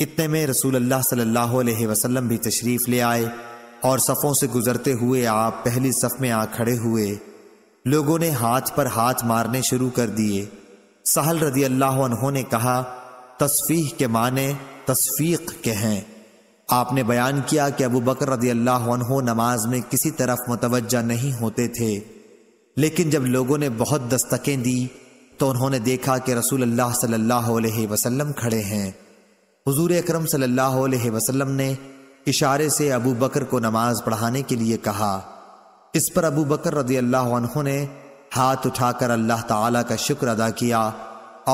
इतने में रसूल अल्लाह सल्लल्लाहु अलैहि वसल्लम भी तशरीफ ले आए और सफ़ों से गुजरते हुए आप पहली सफ में आ खड़े हुए लोगों ने हाथ पर हाथ मारने शुरू कर दिए सहल रदी अल्लाह ने कहा तस्फीह के माने तस्फीक के हैं आपने बयान किया कि अबू बकर रदी अल्लाह नमाज में किसी तरफ मुतवजह नहीं होते थे लेकिन जब लोगों ने बहुत दस्तकें दी तो उन्होंने देखा कि रसूल अल्लाह सल्लल्लाहु अलैहि वसल्लम खड़े हैं हुजूर अकरम सल्लल्लाहु अलैहि वसल्लम ने इशारे से अबू बकर को नमाज पढ़ाने के लिए कहा इस पर अबू बकर रदी अल्लाह ने हाथ उठाकर अल्लाह ताला का शुक्र अदा किया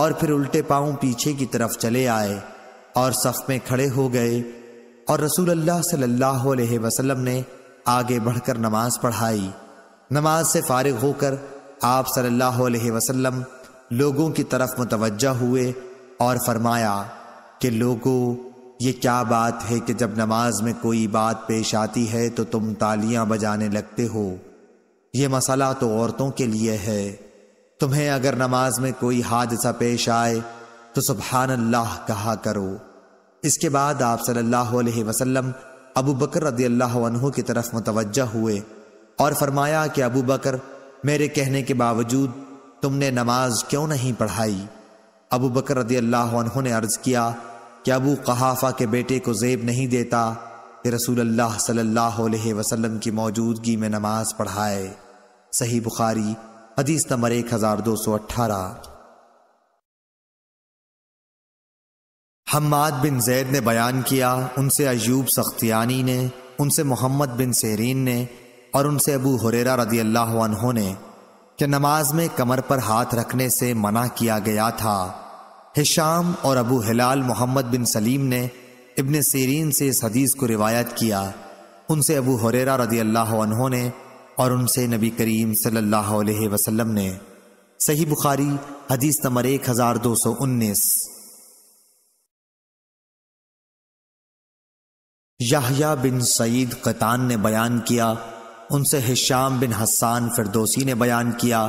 और फिर उल्टे पांव पीछे की तरफ चले आए और सफ में खड़े हो गए और रसूल अल्लाह सल्लल्लाहु अलैहि वसल्लम ने आगे बढ़कर नमाज पढ़ाई नमाज से फारिग होकर आप सल्लल्लाहु अलैहि वसल्लम लोगों की तरफ मुतवजह हुए और फरमाया कि लोगों ये क्या बात है कि जब नमाज में कोई बात पेश आती है तो तुम तालियां बजाने लगते हो ये मसला तो औरतों के लिए है तुम्हें अगर नमाज में कोई हादसा पेश आए तो सुबहान अल्लाह कहा करो इसके बाद आप सल्लल्लाहु अलैहि वसल्लम अबू बकर रदी अल्लाह की तरफ मुतवजह हुए और फरमाया कि अबू बकर मेरे कहने के बावजूद तुमने नमाज क्यों नहीं पढ़ाई अबू बकर रदी अल्लाह ने अर्ज किया कि अबू कहाफा के बेटे को जेब नहीं देता कि रसूल अल्लाह सल्लल्लाहु अलैहि वसल्लम की मौजूदगी में नमाज पढ़ाए सही बुखारी हदीस नंबर एक हजार दो सौ अट्ठारह हमाद बिन जैद ने बयान किया उनसे अयूब सख्तियानी ने उनसे मोहम्मद बिन सेरीन ने और उनसे अबू हुरेरा रदी अल्लाह ने कि नमाज में कमर पर हाथ रखने से मना किया गया था हिशाम और अबू हिलाल मोहम्मद बिन सलीम ने इबन सेरीन से इस हदीस को रिवायत किया उनसे अबू हुरेरा रदी अल्लाह उन्होंने और उनसे नबी करीम सल्लल्लाहु अलैहि वसल्लम ने सही बुखारी हदीस नंबर एक हज़ार दो सौ उन्नीस याहिया बिन सईद कतान ने बयान किया उनसे हिशाम बिन हसान फिरदोसी ने बयान किया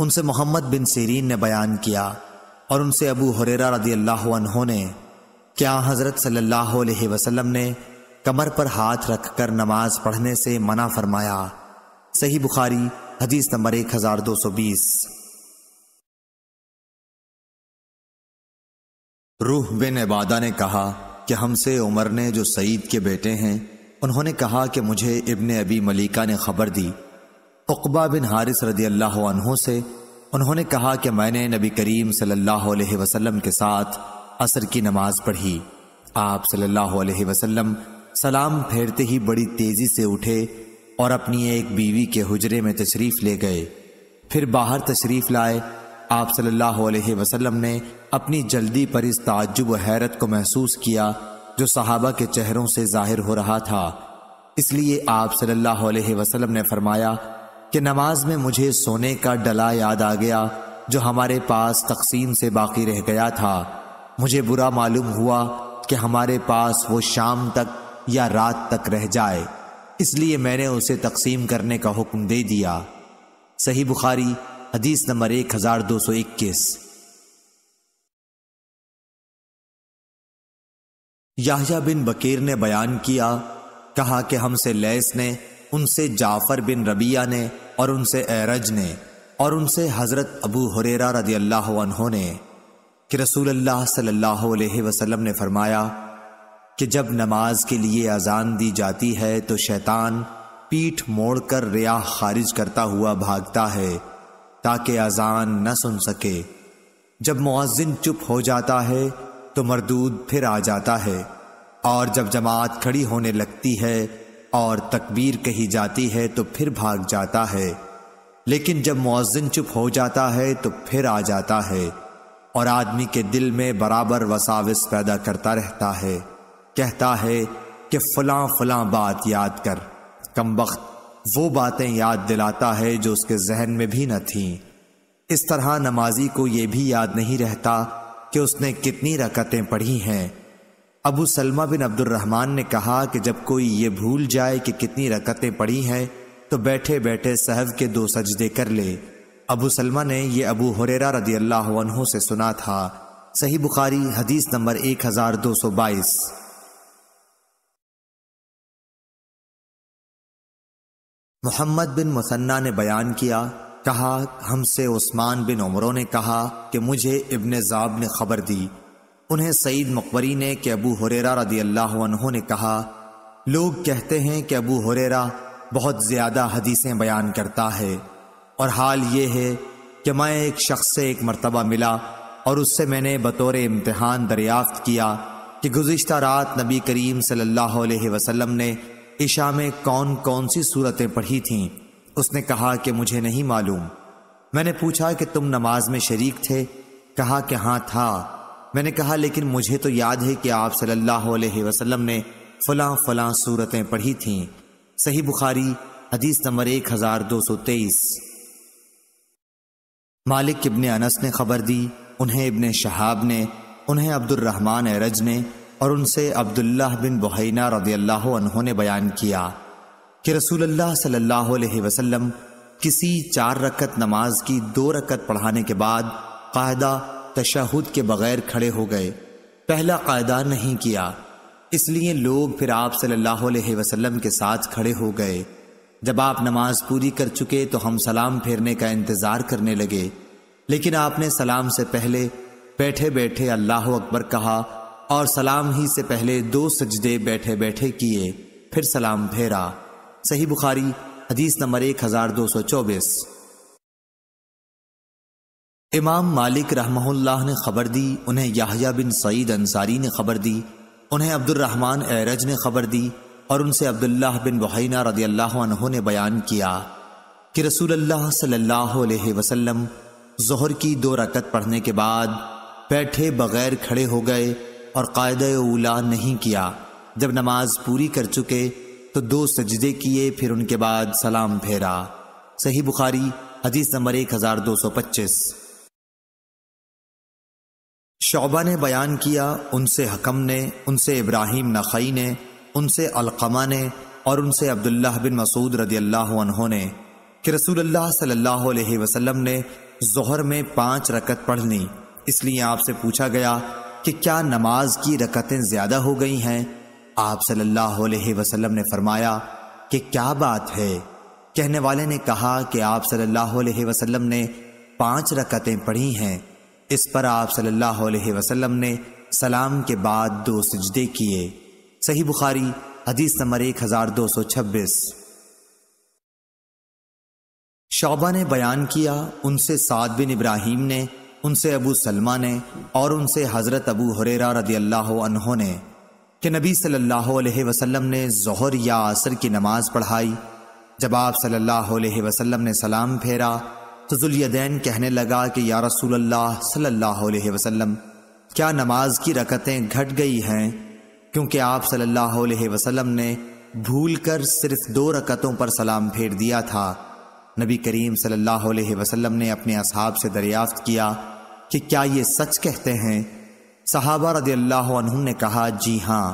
उनसे मोहम्मद बिन सीरीन ने बयान किया और उनसे अबू हुरेरा रदी अल्लाह ने क्या हज़रत सल्लल्लाहु अलैहि वसल्लम ने कमर पर हाथ रखकर नमाज पढ़ने से मना फरमाया सही बुखारी हदीस नंबर एक हजार दो सौ बीस रूह बिन इबादा ने कहा कि हमसे उमर ने जो सईद के बेटे हैं उन्होंने कहा कि मुझे इब्ने अबी मलिका ने खबर दी उकबा बिन हारिस रदी अल्लाह से उन्होंने कहा कि मैंने नबी करीम सल्लल्लाहु अलैहि वसल्लम के साथ असर की नमाज पढ़ी आप सल्लल्लाहु अलैहि वसल्लम सलाम फेरते ही बड़ी तेज़ी से उठे और अपनी एक बीवी के हुजरे में तशरीफ़ ले गए फिर बाहर तशरीफ़ लाए आप सल्लल्लाहु अलैहि वसल्लम ने अपनी जल्दी पर इस ताज्जुब हैरत को महसूस किया जो सहाबा के चेहरों से जाहिर हो रहा था इसलिए आप सल्लल्लाहु अलैहि वसल्लम ने फरमाया कि नमाज में मुझे सोने का डला याद आ गया जो हमारे पास तकसीम से बाकी रह गया था मुझे बुरा मालूम हुआ कि हमारे पास वो शाम तक या रात तक रह जाए इसलिए मैंने उसे तकसीम करने का हुक्म दे दिया सही बुखारी हदीस नंबर एक हज़ार दो सौ इक्कीस याहिया बिन बकीर ने बयान किया कहा कि हमसे लैस ने उनसे जाफर बिन रबिया ने और उनसे एरज ने और उनसे हज़रत अबू हुरेरा रदी अल्लाह ने कि रसूल अल्लाह सल्लल्लाहु अलैहि वसल्लम ने फरमाया कि जब नमाज के लिए अजान दी जाती है तो शैतान पीठ मोड़कर रिया खारिज करता हुआ भागता है ताकि अजान न सुन सके जब मुआजिन चुप हो जाता है तो मरदूद फिर आ जाता है और जब जमात खड़ी होने लगती है और तकबीर कही जाती है तो फिर भाग जाता है लेकिन जब मुआजिन चुप हो जाता है तो फिर आ जाता है और आदमी के दिल में बराबर वसाविस पैदा करता रहता है कहता है कि फलां फलां बात याद कर कम वक्त वो बातें याद दिलाता है जो उसके जहन में भी न थीं इस तरह नमाजी को ये भी याद नहीं रहता कि उसने कितनी रकतें पढ़ी हैं अबू सलमा बिन अब्दुलरहमान ने कहा कि जब कोई ये भूल जाए कि कितनी रकतें पढ़ी हैं तो बैठे बैठे सहव के दो सजदे कर ले अबू सलमा ने यह अबू हुरेरा रदी अल्लाह से सुना था सही बुखारी हदीस नंबर एक हजार दो सौ बाईस मोहम्मद बिन मुसन्ना ने बयान किया कहा हमसे उस्मान बिन उमरों ने कहा कि मुझे इबन जाब ने खबर दी उन्हें सईद मकबरी ने कि अबू हुरेरा रदी अल्लाह ने कहा लोग कहते हैं कि अबू हुरेरा बहुत ज़्यादा हदीसें बयान करता है और हाल ये है कि मैं एक शख्स से एक मरतबा मिला और उससे मैंने बतौर इम्तहान दरियाफ्त किया कि गुज्त रात नबी करीम सल्लल्लाहु अलैहि वसल्लम ने ईशा में कौन कौन सी सूरतें पढ़ी थीं उसने कहा कि मुझे नहीं मालूम मैंने पूछा कि तुम नमाज में शरीक थे कहा कि हाँ था मैंने कहा लेकिन मुझे तो याद है कि आप सल्लल्लाहु अलैहि वसल्लम ने फलां फलां सूरतें पढ़ी थीं सही बुखारी हदीस नंबर एक हजार दो सौ तेईस मालिक इबन अनस ने खबर दी उन्हें इबन शहाब ने उन्हें अब्दुलरहमान एरज ने और उनसे अब्दुल्लाह बिन बुहैना रदी अल्लाह ने बयान किया कि रसूलुल्लाह सल्लल्लाहु अलैहि वसल्लम किसी चार रकत नमाज की दो रकत पढ़ाने के बाद कायदा तशहद के बगैर खड़े हो गए पहला कायदा नहीं किया इसलिए लोग फिर आप सल्लल्लाहु अलैहि वसल्लम के साथ खड़े हो गए जब आप नमाज पूरी कर चुके तो हम सलाम फेरने का इंतज़ार करने लगे लेकिन आपने सलाम से पहले बैठे बैठे अल्लाह अकबर कहा और सलाम ही से पहले दो सजदे बैठे बैठे किए फिर सलाम फेरा सही बुखारी हदीस नंबर एक हजार दो सौ चौबीस इमाम मालिक रहमहुल्लाह ने खबर दी उन्हें याहिया बिन सईद अंसारी ने खबर दी उन्हें अब्दुलरहमान एरज ने खबर दी और उनसे अब्दुल्लाह बिन बहैना रदी अल्लाह ने बयान किया कि रसूल अल्लाह सल्लल्लाहु अलैहि वसल्लम जहर की दो रकत पढ़ने के बाद बैठे बगैर खड़े हो गए और कायद उला नहीं किया जब नमाज पूरी कर चुके तो दो सजदे किए फिर उनके बाद सलाम फेरा सही बुखारी हदीस नंबर एक हजार दो सौ पच्चीस शोबा ने बयान किया उनसे हकम ने उनसे इब्राहिम नखई ने उनसे अलकमा ने और उनसे अब्दुल्ला बिन मसूद रदी अल्लाह ने कि रसूल सल्लल्लाहु वसल्लम ने जहर में पांच रकत पढ़ ली इसलिए आपसे पूछा गया कि क्या नमाज की रकतें ज़्यादा हो गई हैं आप सल्लल्लाहु अलैहि वसल्लम ने फरमाया कि क्या बात है कहने वाले ने कहा कि आप सल्लल्लाहु अलैहि वसल्लम ने पांच रकतें पढ़ी हैं इस पर आप सल्लल्लाहु अलैहि वसल्लम ने सलाम के बाद दो सजदे किए सही बुखारी हदीस नंबर एक हजार दो सौ छब्बीस शौबा ने बयान किया उनसे साद बिन इब्राहिम ने उनसे अबू सलमा ने और उनसे हज़रत अबू हुरेरा रदी अल्लाह ने कि नबी सल्लल्लाहु अलैहि वसल्लम ने जहर या असर की नमाज पढ़ाई जब आप सल्लल्लाहु अलैहि वसल्लम ने सलाम फेरा तो जुलियदैन कहने लगा कि या रसूल अल्लाह सल्लल्लाहु अलैहि वसल्लम क्या नमाज की रकतें घट गई हैं क्योंकि आप सल्लल्लाहु अलैहि वसल्लम ने भूल कर सिर्फ दो रकतों पर सलाम फेर दिया था नबी करीम सल्लल्लाहु अलैहि वसल्लम ने अपने असहाब से दरियाफ्त किया कि क्या ये सच कहते हैं सहाबा रदी अल्लाह ने कहा जी हाँ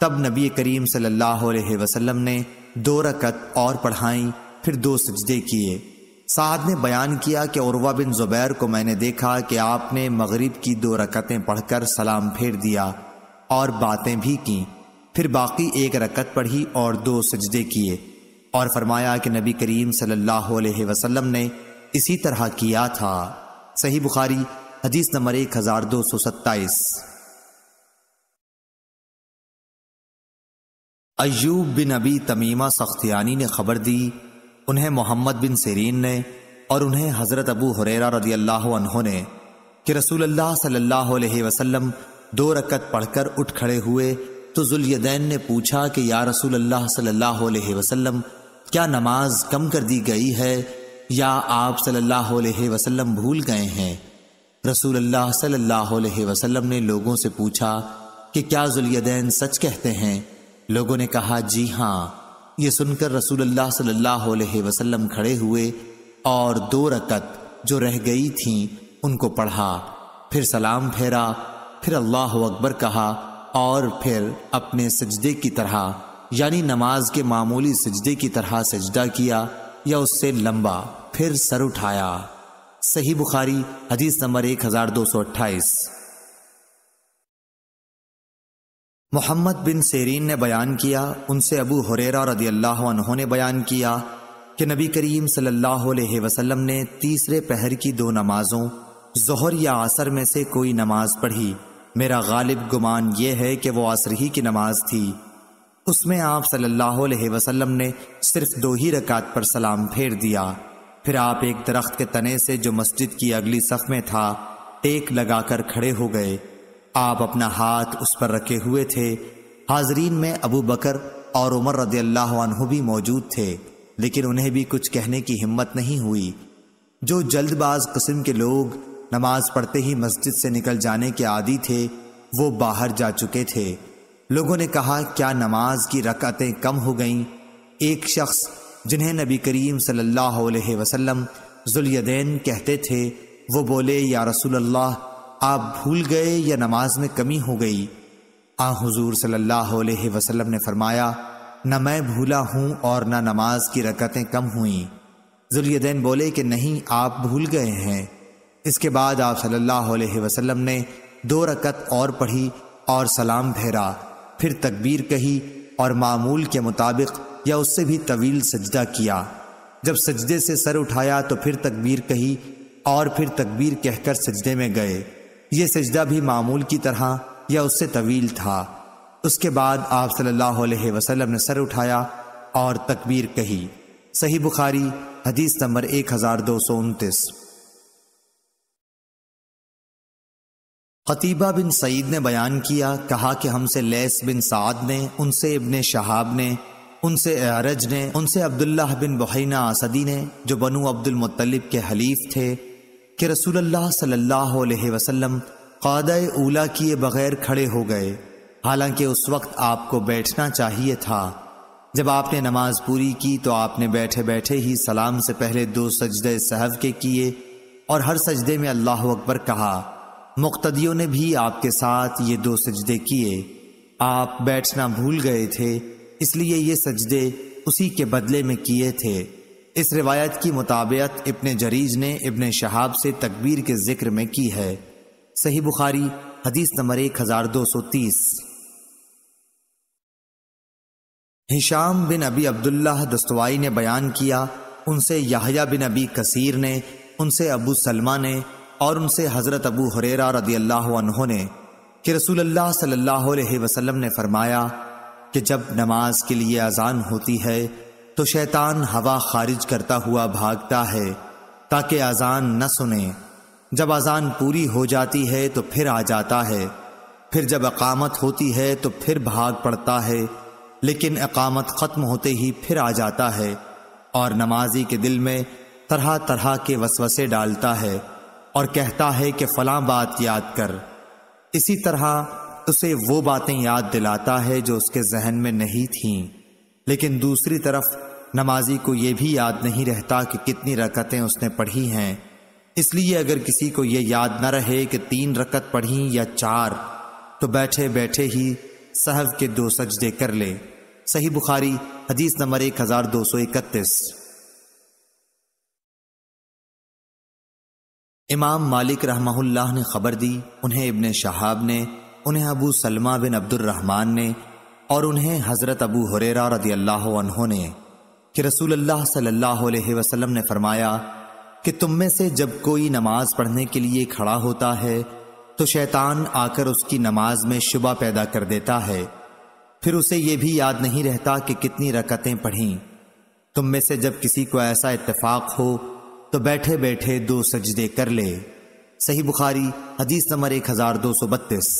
तब नबी करीम सल्लल्लाहु अलैहि वसल्लम ने दो रकत और पढ़ाई फिर दो सजदे किए साद ने बयान किया कि उर्वा बिन जुबैर को मैंने देखा कि आपने मगरिब की दो रकतें पढ़कर सलाम फेर दिया और बातें भी की फिर बाकी एक रकत पढ़ी और दो सजदे किए और फरमाया कि नबी करीम सल्लल्लाहु अलैहि वसल्लम ने इसी तरह किया था सही बुखारी हदीस नंबर एक हजार दो सौ सत्ताईस अयूब बिन अबी तमीमा सख्तियानी ने खबर दी उन्हें मोहम्मद बिन सेरीन ने और उन्हें हज़रत अबू हुरेरा रदी अल्लाह ने कि रसूल अल्लाह सल्लल्लाहु अलैहि वसल्लम दो रकत पढ़कर उठ खड़े हुए तो जुलयदैन ने पूछा कि या रसूल अल्लाह सल्लल्लाहु अलैहि वसल्लम क्या नमाज कम कर दी गई है या आप सल्लल्लाहु अलैहि वसल्लम भूल गए हैं रसूल अल्लाह सल्लल्लाहु अलैहि वसल्लम ने लोगों से पूछा कि क्या जुलयदैन सच कहते हैं लोगों ने कहा जी हाँ ये सुनकर रसूल अल्लाह सल्लल्लाहु अलैहि वसल्लम खड़े हुए और दो रकत जो रह गई थीं उनको पढ़ा फिर सलाम फेरा फिर अल्लाह अकबर कहा और फिर अपने सजदे की तरह यानी नमाज के मामूली सजदे की तरह सजदा किया या उससे लंबा फिर सर उठाया सही बुखारी हदीस नंबर एक हजार दो सौ अट्ठाईस मोहम्मद बिन सेरीन ने बयान किया उनसे अबू हुरेरा रदी अल्लाह ने बयान किया कि नबी करीम सल्लल्लाहु अलैहि वसल्लम ने तीसरे पहर की दो नमाजों जहर या असर में से कोई नमाज पढ़ी मेरा गालिब गुमान यह है कि वो असर ही की नमाज थी उसमें आप सल्लल्लाहु अलैहि वसल्लम ने सिर्फ दो ही रकात पर सलाम फेर दिया फिर आप एक दरख्त के तने से जो मस्जिद की अगली सफ में था टेक लगाकर खड़े हो गए आप अपना हाथ उस पर रखे हुए थे हाजरीन में अबू बकर और उमर रदी अल्लाह भी मौजूद थे लेकिन उन्हें भी कुछ कहने की हिम्मत नहीं हुई जो जल्दबाज कस्म के लोग नमाज पढ़ते ही मस्जिद से निकल जाने के आदि थे वो बाहर जा चुके थे लोगों ने कहा क्या नमाज की रकतें कम हो गईं एक शख्स जिन्हें नबी करीम सल्लल्लाहु अलैहि वसल्लम कहते थे वो बोले या रसूल अल्लाह आप भूल गए या नमाज में कमी हो गई आ हुजूर सल्लल्लाहु अलैहि वसल्लम ने फरमाया न मैं भूला हूँ और न नमाज की रकतें कम हुई जुलयदैन बोले कि नहीं आप भूल गए हैं इसके बाद आप सल्लल्लाहु अलैहि वसल्लम ने दो रकत और पढ़ी और सलाम फेरा फिर तकबीर कही और मामूल के मुताबिक या उससे भी तवील सजदा किया जब सजदे से सर उठाया तो फिर तकबीर कही और फिर तकबीर कहकर सजदे में गए ये सजदा भी मामूल की तरह या उससे तवील था उसके बाद आप सल्लल्लाहु अलैहि वसल्लम ने सर उठाया और तकबीर कही सही बुखारी हदीस नंबर एक हजार दो सौ उनतीस खतीबा बिन सईद ने बयान किया कहा कि हमसे लैस बिन साद ने उनसे इब्ने शहाब ने उनसे एरज ने उनसे अब्दुल्लाह बिन बहिना आसदी ने जो बनु अब्दुल मुत्तलिब के हलीफ थे कि रसूलुल्लाह सल्लल्लाहु अलैहि वसल्लम किए बगैर खड़े हो गए हालांकि उस वक्त आपको बैठना चाहिए था जब आपने नमाज पूरी की तो आपने बैठे बैठे ही सलाम से पहले दो सजदे सहव के किए और हर सजदे में अल्लाह अकबर कहा मुख्तदियों ने भी आपके साथ ये दो सजदे किए आप बैठना भूल गए थे इसलिए ये सजदे उसी के बदले में किए थे इस रिवायत की मुताबियत इब्ने जरीज ने इब्ने शहाब से तकबीर के जिक्र में की है सही बुखारी हदीस नंबर एक हजार दो सौ तीस हिशाम बिन अबी अब्दुल्ला दस्तवाई ने बयान किया उनसे याहया बिन अबी कसीर ने उनसे अबू सलमा ने और उनसे हज़रत अबू हुरेरा रदी अल्लाह ने कि रसूल अल्लाह सल्लल्लाहु अलैहि वसल्लम ने फरमाया कि जब नमाज के लिए अजान होती है तो शैतान हवा खारिज करता हुआ भागता है ताकि अजान न सुने जब अजान पूरी हो जाती है तो फिर आ जाता है फिर जब अकामत होती है तो फिर भाग पड़ता है लेकिन अकामत ख़त्म होते ही फिर आ जाता है और नमाजी के दिल में तरह तरह के वसवसे डालता है और कहता है कि फलां बात याद कर इसी तरह उसे वो बातें याद दिलाता है जो उसके जहन में नहीं थीं लेकिन दूसरी तरफ नमाजी को यह भी याद नहीं रहता कि कितनी रकतें उसने पढ़ी हैं इसलिए अगर किसी को यह याद न रहे कि तीन रकत पढ़ी या चार तो बैठे बैठे ही सहव के दो सजदे कर ले सही बुखारी हदीस नंबर एक हजार दो सौ इकतीस इमाम मालिक रहमहुल्लाह ने खबर दी उन्हें इब्ने शहाब ने उन्हें अबू सलमा बिन अब्दुलरहमान ने और उन्हें हज़रत अबू हुरेरा रदी अल्लाह ने कि रसूल अल्लाह सल्लल्लाहु अलैहि वसल्लम ने फरमाया कि तुम में से जब कोई नमाज पढ़ने के लिए खड़ा होता है तो शैतान आकर उसकी नमाज में शुबा पैदा कर देता है फिर उसे यह भी याद नहीं रहता कि कितनी रकतें पढ़ी तुम में से जब किसी को ऐसा इतफाक हो तो बैठे बैठे दो सजदे कर ले सही बुखारी हदीस नंबर एक हजार दो सौ बत्तीस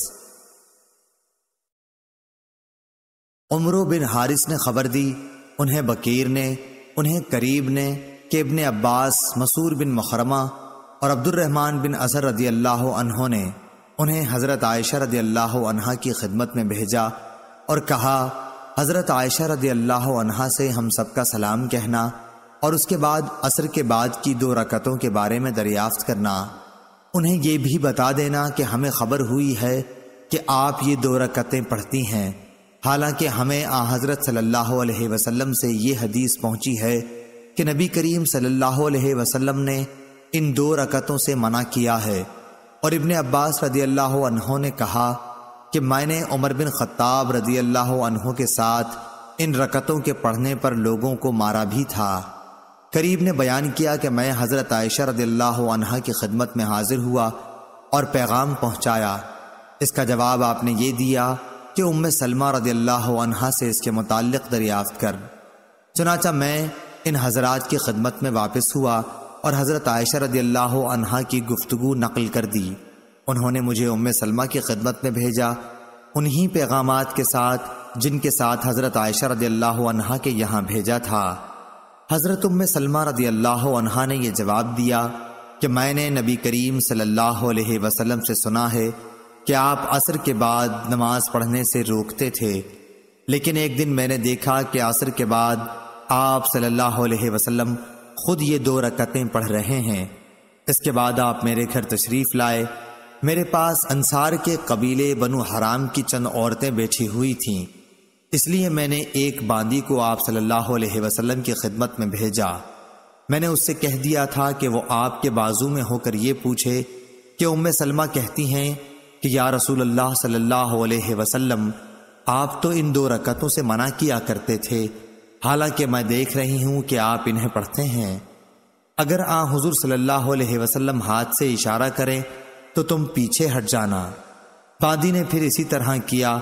उमरो बिन हारिस ने खबर दी उन्हें बकीर ने उन्हें करीब ने किबन अब्बास मसूर बिन मखरमा और अब्दुलरहमान बिन असर रदी अल्लाह ने उन्हें हज़रत आयशा रदी अल्लाह की खिदमत में भेजा और कहा हज़रत आयशा रदी अल्लाह से हम सबका सलाम कहना और उसके बाद असर के बाद की दो रकतों के बारे में दरियाफ्त करना उन्हें यह भी बता देना कि हमें खबर हुई है कि आप ये दो रकतें पढ़ती हैं हालांकि हमें आ हज़रत सल्लल्लाहु अलैहि वसल्लम से ये हदीस पहुंची है कि नबी करीम सल्लल्लाहु अलैहि वसल्लम ने इन दो रकतों से मना किया है और इब्ने अब्बास रदी अल्लाह ने कहा कि मैंने उमर बिन खत्ताब रदी अल्लाह के साथ इन रकतों के पढ़ने पर लोगों को मारा भी था करीब ने बयान किया कि मैं हज़रत आयशा रदी अल्लाह की खिदमत में हाजिर हुआ और पैगाम पहुँचाया इसका जवाब आपने ये दिया कि उम सलमा रदी अल्लाह से इसके मुतालिक दरियाफ्त कर चुनाचा मैं इन हजरात की खदमत में वापस हुआ और हज़रत आयशा रदी अल्लाह की गुफ्तु नकल कर दी उन्होंने मुझे उम सलमा की खदमत में भेजा उन्हीं पैगाम के साथ जिनके साथ हज़रत आयशा रदी अल्लाह के यहाँ भेजा था हज़रत उम सलमा रदी अल्लाह ने यह जवाब दिया कि मैंने नबी करीम सल्लल्लाहु अलैहि वसल्लम से सुना है कि आप असर के बाद नमाज पढ़ने से रोकते थे लेकिन एक दिन मैंने देखा कि असर के बाद आप सल्लल्लाहु अलैहि वसल्लम खुद ये दो रकतें पढ़ रहे हैं इसके बाद आप मेरे घर तशरीफ़ लाए मेरे पास अंसार के कबीले बनु हराम की चंद औरतें बैठी हुई थीं इसलिए मैंने एक बांदी को आप सल्लल्लाहु अलैहि वसल्लम की खिदमत में भेजा मैंने उससे कह दिया था कि वो आपके बाजू में होकर ये पूछे कि उम्म सलमा कहती हैं कि या रसूल अल्लाह सल्लल्लाहु अलैहि वसल्लम आप तो इन दो रकतों से मना किया करते थे हालांकि मैं देख रही हूं कि आप इन्हें पढ़ते हैं अगर आ हुजूर सल्लल्लाहु अलैहि वसल्लम हाथ से इशारा करें तो तुम पीछे हट जाना बादी ने फिर इसी तरह किया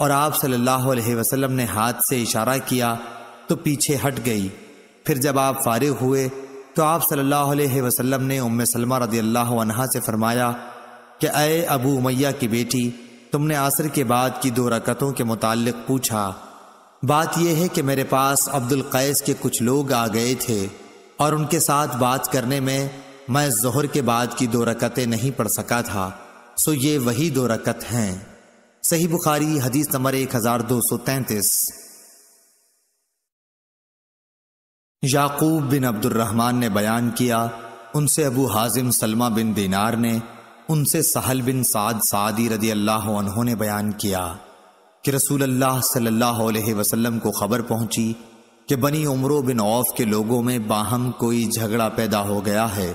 और आप सल्लल्लाहु अलैहि वसल्लम ने हाथ से इशारा किया तो पीछे हट गई फिर जब आप फारिग हुए तो आप सल्लल्लाहु अलैहि वसल्लम ने उम्म सलमा रदी अल्लाह से फरमाया कि अय अबू उमैया की बेटी तुमने आसर के बाद की दो रकतों के मुतालिक पूछा बात यह है कि मेरे पास अब्दुल कैस के कुछ लोग आ गए थे और उनके साथ बात करने में मैं जहर के बाद की दो रकतें नहीं पढ़ सका था सो ये वही दो रकत हैं सही बुखारी हदीस नंबर एक हजार दो सौ तैंतीस याकूब बिन अब्दुलरहमान ने बयान किया उनसे अबू हाजिम सलमा बिन दीनार ने उनसे सहल बिन साद सादी रदी अल्लाह उन्होंने बयान किया कि रसूल अल्लाह सल्लल्लाहु अलैहि वसल्लम को खबर पहुंची कि बनी उमरो बिन औफ के लोगों में बाहम कोई झगड़ा पैदा हो गया है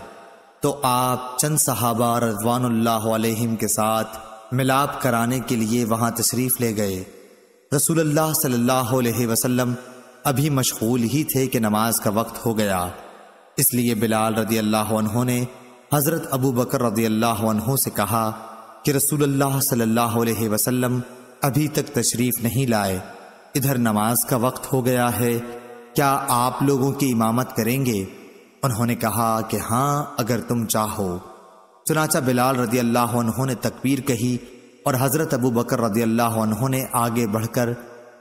तो आप चंद सहाबा रजवान के साथ मिलाप कराने के लिए वहां तशरीफ ले गए रसूल अल्लाह सल्लल्लाहु अलैहि वसल्लम अभी मशगूल ही थे कि नमाज का वक्त हो गया इसलिए बिलाल रदी अल्लाह उन्होंने हज़रत अबू बकर अल्लाह रदील्ला से कहा कि रसूल अल्लाह सल्लल्लाहु अलैहि वसल्लम अभी तक तशरीफ़ नहीं लाए इधर नमाज का वक्त हो गया है क्या आप लोगों की इमामत करेंगे उन्होंने कहा कि हाँ अगर तुम चाहो चुनाचा बिलाल रदी अल्लाह ने तकबीर कही और हज़रत अबू बकर रदी अल्लाह ने आगे बढ़कर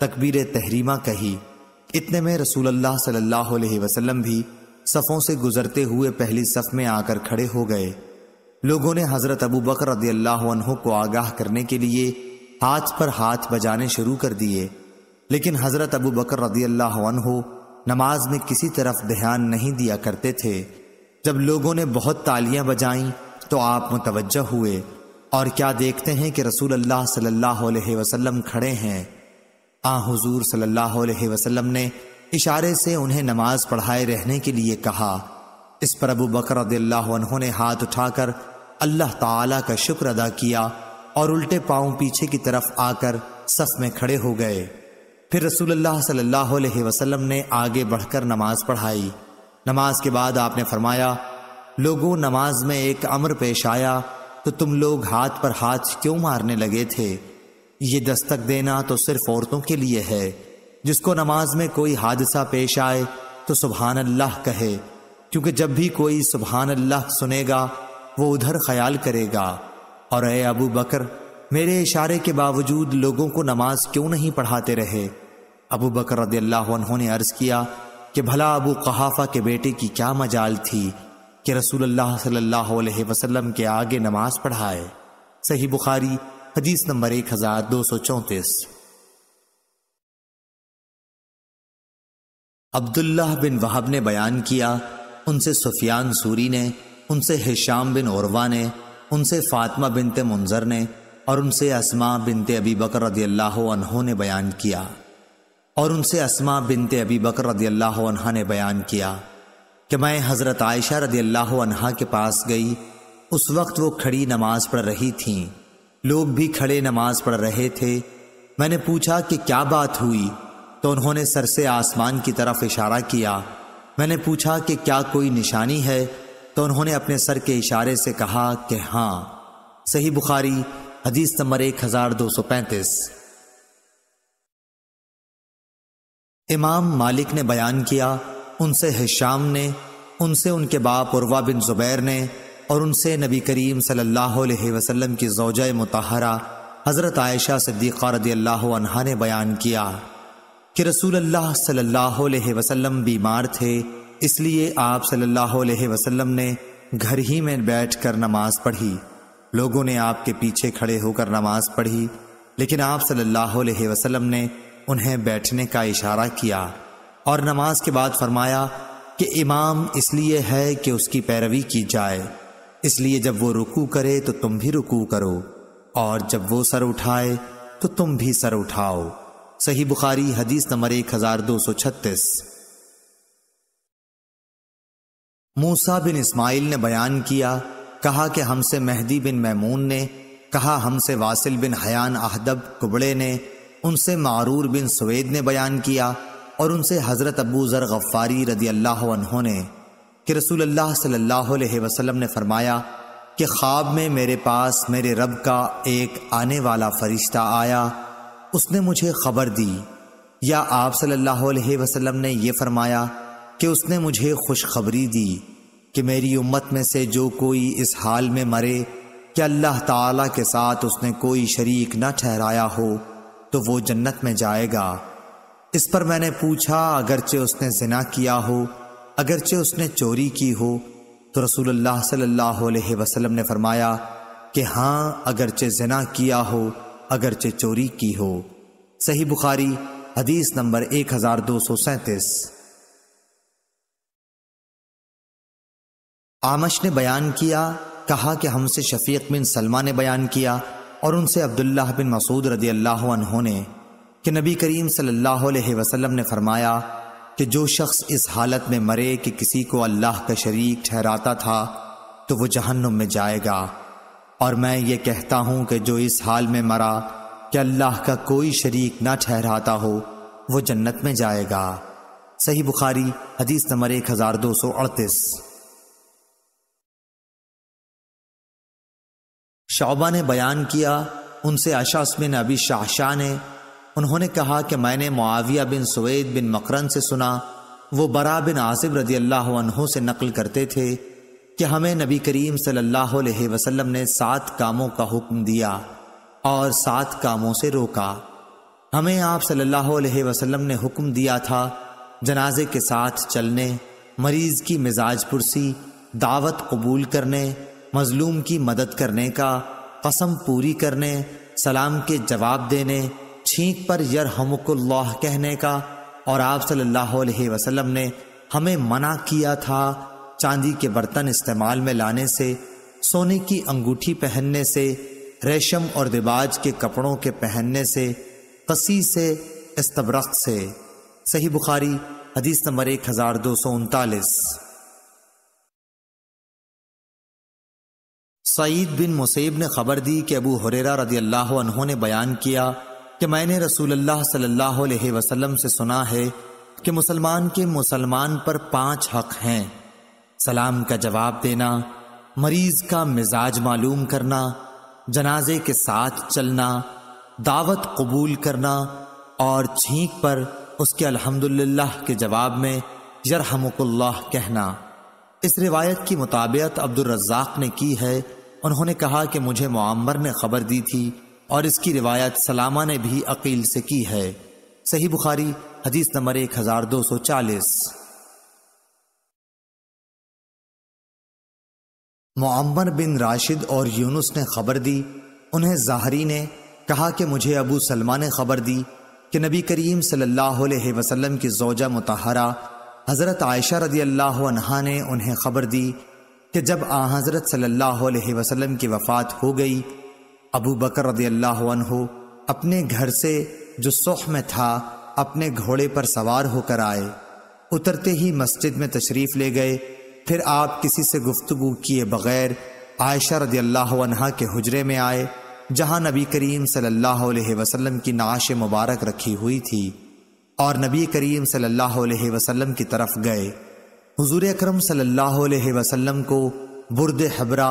तकबीर तहरीमा कही इतने में रसूल अल्लाह सल्लल्लाहु अलैहि वसल्लम भी सफ़ों से गुजरते हुए पहली सफ़ में आकर खड़े हो गए लोगों ने हज़रत अबू बकर को आगाह करने के लिए हाथ पर हाथ बजाने शुरू कर दिए लेकिन हज़रत अबू बकर रदील्लाहु नमाज में किसी तरफ ध्यान नहीं दिया करते थे जब लोगों ने बहुत तालियां बजाईं तो आप मुतवजह हुए और क्या देखते हैं कि रसूल अल्लाह सल्लल्लाहु अलैहि वसल्लम खड़े हैं आ हाँ, हुजूर सल्लल्लाहु अलैहि वसल्लम ने इशारे से उन्हें नमाज पढ़ाए रहने के लिए कहा इस पर अबू बकर ने हाथ उठाकर अल्लाह ताला का शुक्र अदा किया और उल्टे पांव पीछे की तरफ आकर सफ में खड़े हो गए फिर रसूलुल्लाह सल्लल्लाहु अलैहि वसल्लम ने आगे बढ़कर नमाज पढ़ाई नमाज के बाद आपने फरमाया लोगों नमाज में एक अमर पेश आया तो तुम लोग हाथ पर हाथ क्यों मारने लगे थे ये दस्तक देना तो सिर्फ औरतों के लिए है जिसको नमाज में कोई हादसा पेश आए तो सुबहान अल्लाह कहे क्योंकि जब भी कोई सुबहान अल्लाह सुनेगा वो उधर ख्याल करेगा और अय अबू बकर मेरे इशारे के बावजूद लोगों को नमाज क्यों नहीं पढ़ाते रहे अबू बकर ने अर्ज किया कि भला अबू कहाफा के बेटे की क्या मजाल थी कि रसूल अल्लाह वसल्लम के आगे नमाज पढ़ाए सही बुखारी हदीस नंबर एक हजार दो सौ चौंतीस अब्दुल्लाह बिन वहाब ने बयान किया उनसे सुफियान सूरी ने उनसे हिशाम बिन औरवा ने उनसे फातमा बिनते मुंजर ने और उनसे असमा बिनते अबी बकर रदी अल्लाह ने बयान किया और उनसे असमा बिनते अबी बकर रदी अल्लाह ने बयान किया कि मैं हज़रत आयशा रदी अल्लाह के पास गई उस वक्त वो खड़ी नमाज पढ़ रही थी लोग भी खड़े नमाज पढ़ रहे थे मैंने पूछा कि क्या बात हुई तो उन्होंने सर से आसमान की तरफ इशारा किया मैंने पूछा कि क्या कोई निशानी है तो उन्होंने अपने सर के इशारे से कहा कि हाँ सही बुखारी हदीस नंबर एक हजार दो सौ पैंतीस इमाम मालिक ने बयान किया उनसे हिशाम ने उनसे उनके बाप उर्वा बिन जुबैर ने और उनसे नबी करीम सल्लल्लाहु अलैहि वसल्लम की जोजा मतहरा हज़रत आयशा सिद्दीक़ा अल्लाह ने बयान किया कि रसूल अल्लाह सल्लल्लाहु अलैहि वसल्लम बीमार थे इसलिए आप सल्लल्लाहु अलैहि वसल्लम ने घर ही में बैठकर नमाज पढ़ी लोगों ने आपके पीछे खड़े होकर नमाज पढ़ी लेकिन आप सल्लल्लाहु अलैहि वसल्लम ने उन्हें बैठने का इशारा किया और नमाज के बाद फरमाया कि इमाम इसलिए है कि उसकी पैरवी की जाए इसलिए जब वो रुकू करे तो तुम भी रुकू करो और जब वो सर उठाए तो तुम भी सर उठाओ सही बुखारी हदीस नंबर एक हजार दो सौ छत्तीस मूसा बिन इस्माइल ने बयान किया कहा कि हमसे मेहदी बिन मैमून ने कहा हमसे वासिल बिन हयान अहदब कुबड़े ने उनसे मारूर बिन सवेद ने बयान किया और उनसे हज़रत अबू ज़र गफ़ारी रदी अल्लाह ने कि रसूल अल्लाह सल्लल्लाहु अलैहि वसल्लम ने फरमाया कि ख्वाब में मेरे पास मेरे रब का एक आने वाला फरिश्ता आया उसने मुझे खबर दी या आप सल्लल्लाहु अलैहि वसल्लम ने यह फरमाया कि उसने मुझे खुशखबरी दी कि मेरी उम्मत में से जो कोई इस हाल में मरे कि अल्लाह ताला के साथ उसने कोई शरीक न ठहराया हो तो वो जन्नत में जाएगा इस पर मैंने पूछा अगरचे उसने जिना किया हो अगरचे उसने चोरी की हो तो रसूलुल्लाह सल्लल्लाहु अलैहि वसल्लम ने फरमाया कि हाँ अगरचे जिना किया हो अगरचे चोरी की हो सही बुखारी हदीस नंबर एक हजार दो सौ सैतीस आमश ने बयान किया कहा कि हमसे शफीक बिन सलमा ने बयान किया और उनसे अब्दुल्ला बिन मसूद रदी अल्लाह ने कि नबी करीम सल्लल्लाहु अलैहि वसल्लम ने फरमाया कि जो शख्स इस हालत में मरे कि किसी को अल्लाह का शरीक ठहराता था तो वो जहन्नुम में जाएगा और मैं ये कहता हूँ कि जो इस हाल में मरा कि अल्लाह का कोई शरीक ना ठहराता हो वो जन्नत में जाएगा सही बुखारी हदीस नंबर एक हजार दो सौ अड़तीस शौबा ने बयान किया उनसे अशास बिन अबी शाहशाह ने उन्होंने कहा कि मैंने मुआविया बिन सुवेद बिन मकरन से सुना वो बरा बिन आसिब रजी अल्लाह से नकल करते थे कि हमें नबी करीम सल्लल्लाहु अलैहि वसल्लम ने सात कामों का हुक्म दिया और सात कामों से रोका हमें आप सल्लल्लाहु अलैहि वसल्लम ने हुक्म दिया था जनाजे के साथ चलने मरीज की मिजाज पुरसी दावत कबूल करने मजलूम की मदद करने का कसम पूरी करने सलाम के जवाब देने छींक पर यरहमुकुल्लाह कहने का और आप सल्लल्लाहु अलैहि वसल्लम ने हमें मना किया था चांदी के बर्तन इस्तेमाल में लाने से सोने की अंगूठी पहनने से रेशम और रिवाज के कपड़ों के पहनने से कसी से इस्तबरक से सही बुखारी हदीस नंबर एक हजार दो सौ उनतालीस सईद बिन मुसीब ने खबर दी कि अबू हुरेरा रदी अल्लाह ने बयान किया कि मैंने अल्लाह सल्लल्लाहु अलैहि वसल्लम से सुना है कि मुसलमान के मुसलमान पर पांच हक हैं सलाम का जवाब देना मरीज का मिजाज मालूम करना जनाजे के साथ चलना दावत कबूल करना और छींक पर उसके अल्हम्दुलिल्लाह के जवाब में यरहमुकुल्लाह कहना इस रिवायत की मुताबियत अब्दुलरजाक ने की है उन्होंने कहा कि मुझे मामर ने खबर दी थी और इसकी रिवायत सलामा ने भी अकील से की है सही बुखारी हदीस नंबर एक हज़ार दो सौ चालीस मम्मर बिन राशिद और यूनुस ने खबर दी उन्हें जाहरी ने कहा कि मुझे अबू सलमा ने खबर दी कि नबी करीम सल्लल्लाहु अलैहि वसल्लम की जोजा मुतहरा हज़रत आयशा रदी अल्लाह ने उन्हें खबर दी कि जब आ हज़रत सल्लल्लाहु अलैहि वसल्लम की वफ़ात हो गई अबू बकर रदी अल्लाह अपने घर से जो सुख में था अपने घोड़े पर सवार होकर आए उतरते ही मस्जिद में तशरीफ़ ले गए फिर आप किसी से गुफ्तगु किए बगैर आयशा रदी अल्लाह के हजरे में आए जहां नबी करीम सल्लल्लाहु अलैहि वसल्लम की नाश मुबारक रखी हुई थी और नबी करीम सल्लल्लाहु अलैहि वसल्लम की तरफ गए हुजूर अकरम सल्लल्लाहु अलैहि वसल्लम को बुरद हबरा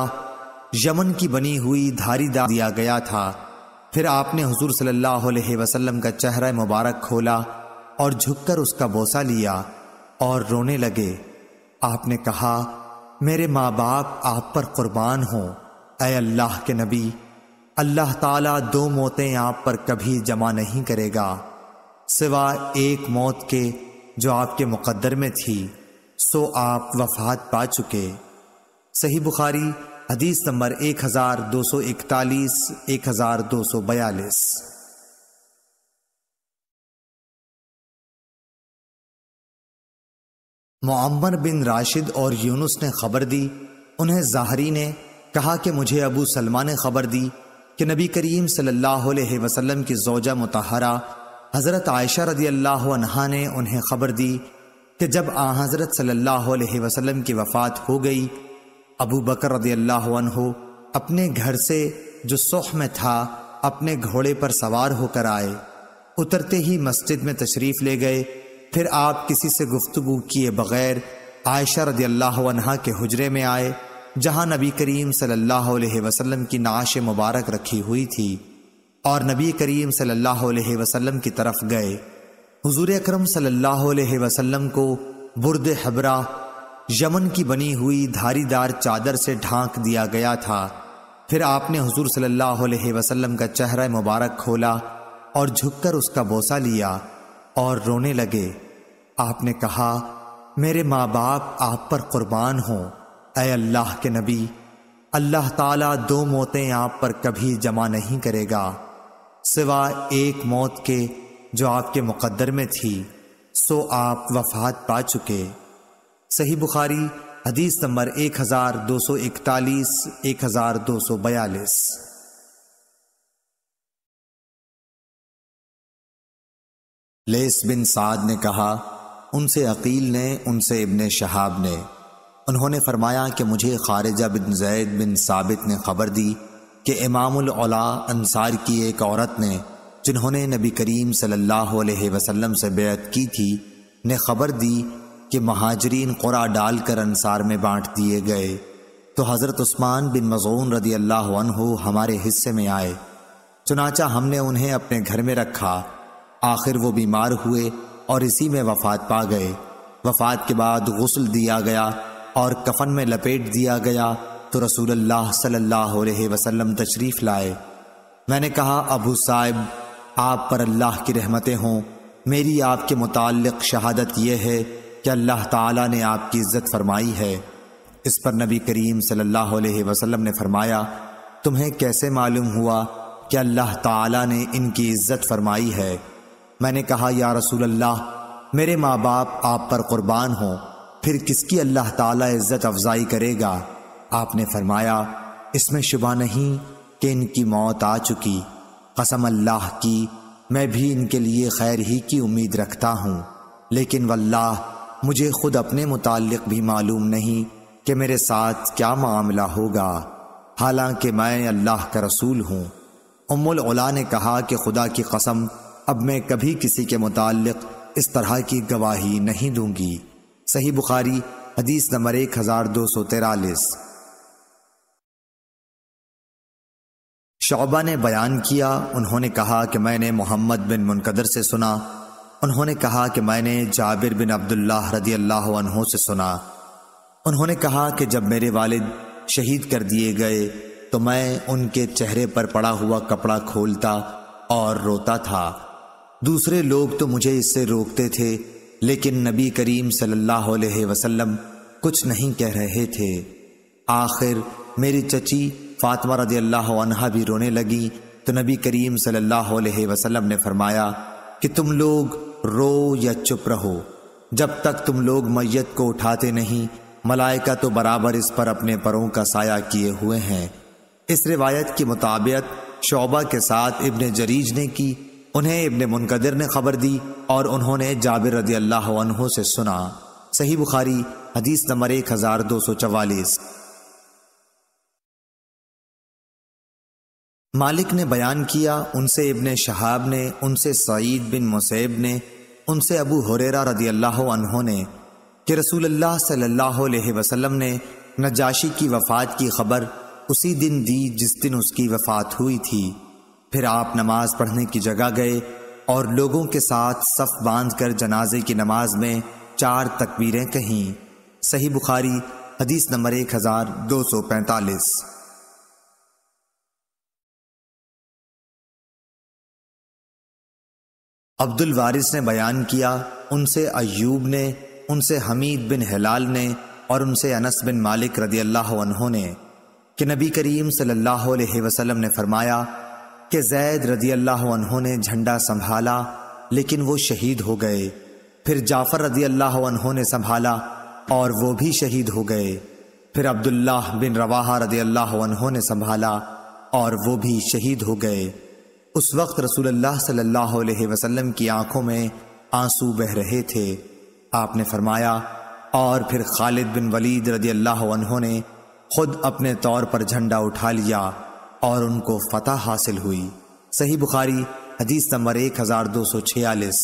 यमन की बनी हुई धारी दा दिया गया था फिर आपने हुजूर सल्लल्लाहु अलैहि वसल्लम का चेहरा मुबारक खोला और झुककर उसका बोसा लिया और रोने लगे आपने कहा मेरे माँ बाप आप पर कुर्बान हो अल्लाह के नबी अल्लाह ताला दो मौतें आप पर कभी जमा नहीं करेगा सिवा एक मौत के जो आपके मुकद्दर में थी सो आप वफात पा चुके सही बुखारी हदीस नंबर एक हज़ार दो सौ इकतालीस एक हज़ार दो सौ बयालीस मोम्मर बिन राशिद और यूनुस ने खबर दी उन्हें जाहरी ने कहा कि मुझे अबू सलमा ने खबर दी कि नबी करीम सल्लल्लाहु अलैहि वसल्लम की जोजा मुतहरा हज़रत आयशा रदी अल्लाह ने उन्हें खबर दी कि जब आ हज़रत सल्लल्लाहु अलैहि वसल्लम की वफ़ात हो गई अबू बकर रदी अल्लाह अपने घर से जो सुख में था अपने घोड़े पर सवार होकर आए उतरते ही मस्जिद में तशरीफ़ ले गए फिर आप किसी से गुफ्तु किए बगैर आयशा रदी अल्लाह के हजरे में आए जहाँ नबी करीम सल्लल्लाहु अलैहि वसल्लम की नाश मुबारक रखी हुई थी और नबी करीम सल्लल्लाहु अलैहि वसल्लम की तरफ गए हजूर अक्रम सल्लाम को बुरद हबरा यमन की बनी हुई धारीदार चादर से ढांक दिया गया था फिर आपने हजूर सल्लल्लाहु वसलम का चेहरा मुबारक खोला और झुककर उसका बोसा लिया और रोने लगे आपने कहा मेरे माँ बाप आप पर कुर्बान हो अय अल्लाह के नबी अल्लाह ताला दो मौतें आप पर कभी जमा नहीं करेगा सिवा एक मौत के जो आपके मुकद्दर में थी सो आप वफात पा चुके सही बुखारी हदीस नंबर एक हजार दो सौ इकतालीस हजार दो सौ बयालीस लेस बिन साद ने कहा उनसे अकील ने उनसे इबन शहाब ने उन्होंने फरमाया कि मुझे खारजा बिन जैद बिन साबित ने खबर दी कि इमामला अनसार की एक औरत ने जिन्होंने नबी करीम सल्लल्लाहु अलैहि वसल्लम से बेत की थी ने खबर दी कि महाजरीन कुरा डालकर अनसार में बांट दिए गए तो हज़रत उस्मान बिन मजून रदी अल्लाह हमारे हिस्से में आए चुनाचा हमने उन्हें अपने घर में रखा आखिर वो बीमार हुए और इसी में वफात पा गए वफात के बाद गसल दिया गया और कफन में लपेट दिया गया तो रसूल सल्लल्लाहु अलैहि वसल्लम तशरीफ़ लाए मैंने कहा अबू साहिब आप पर अल्लाह की रहमतें हों मेरी आपके मुतक़ शहादत यह है कि अल्लाह ताला ने आपकी इज्जत फरमाई है इस पर नबी करीम सल्लल्लाहु अलैहि वसल्लम ने फरमाया तुम्हें कैसे मालूम हुआ कि अल्लाह ताला ने इनकी इज्जत फरमाई है मैंने कहा या रसूल अल्लाह मेरे माँ बाप आप पर कुर्बान हो फिर किसकी अल्लाह ताला इज़्ज़त अफजाई करेगा आपने फरमाया इसमें शुबा नहीं कि इनकी मौत आ चुकी कसम अल्लाह की मैं भी इनके लिए खैर ही की उम्मीद रखता हूँ लेकिन वल्लाह मुझे खुद अपने मुतालिक भी मालूम नहीं कि मेरे साथ क्या मामला होगा हालांकि मैं अल्लाह का रसूल हूँ उमुल ने कहा कि खुदा की कसम अब मैं कभी किसी के मुतालिक इस तरह की गवाही नहीं दूंगी सही बुखारी हदीस नंबर एक हजार दो सौ तिरालीस शौबा ने बयान किया उन्होंने कहा कि मैंने मोहम्मद बिन मुनकदर से सुना उन्होंने कहा कि मैंने जाबिर बिन अब्दुल्ला रदी अल्लाह से सुना उन्होंने कहा कि जब मेरे वालिद शहीद कर दिए गए तो मैं उनके चेहरे पर पड़ा हुआ कपड़ा खोलता और रोता था दूसरे लोग तो मुझे इससे रोकते थे लेकिन नबी करीम सल्लल्लाहु अलैहि वसल्लम कुछ नहीं कह रहे थे आखिर मेरी चची फातमा रदी अल्लाह अनहा भी रोने लगी तो नबी करीम सल्लल्लाहु अलैहि वसल्लम ने फरमाया कि तुम लोग रो या चुप रहो जब तक तुम लोग मैयत को उठाते नहीं मलाइका तो बराबर इस पर अपने परों का साया किए हुए हैं इस रिवायत की मुताबियत शोबा के साथ इब्न जरीज ने की उन्हें इबन मुनकदर ने खबर दी और उन्होंने जाबिर रदी अल्लाह से सुना सही बुखारी हदीस नंबर एक हजार दो सौ चवालीस मालिक ने बयान किया उनसे इबन शहाब ने उनसे सईद बिन मुसैब ने उनसे अबू हुरेरा रदी अल्लाह ने कि रसूल अल्लाह सल्लल्लाहु अलैहि वसल्लम ने नजाशी की वफ़ात की खबर उसी दिन दी जिस दिन उसकी वफ़ात हुई थी फिर आप नमाज पढ़ने की जगह गए और लोगों के साथ सफ बांधकर जनाजे की नमाज में चार तकबीरें कहीं सही बुखारी हदीस नंबर एक हजार दो सौ पैंतालीस अब्दुल वारिस ने बयान किया उनसे अयूब ने उनसे हमीद बिन हिलाल ने और उनसे अनस बिन मालिक रदी अल्लाह ने कि नबी करीम सल्लल्लाहु अलैहि वसल्लम ने फरमाया कि जैद रदी अल्लाह ने झंडा संभाला लेकिन वो शहीद हो गए फिर जाफर रदी अल्लाह ने संभाला और वो भी शहीद हो गए फिर अब्दुल्लाह बिन रवाहा रदी अल्लाह उन्होंने संभाला और वो भी शहीद हो गए उस वक्त रसूलुल्लाह सल्लल्लाहु अलैहि वसल्लम की आंखों में आंसू बह रहे थे आपने फरमाया और फिर खालिद बिन वलीद रदी अल्लाह ने खुद अपने तौर पर झंडा उठा लिया और उनको फतह हासिल हुई सही बुखारी हदीस नंबर एक हजार दो सौ छियालीस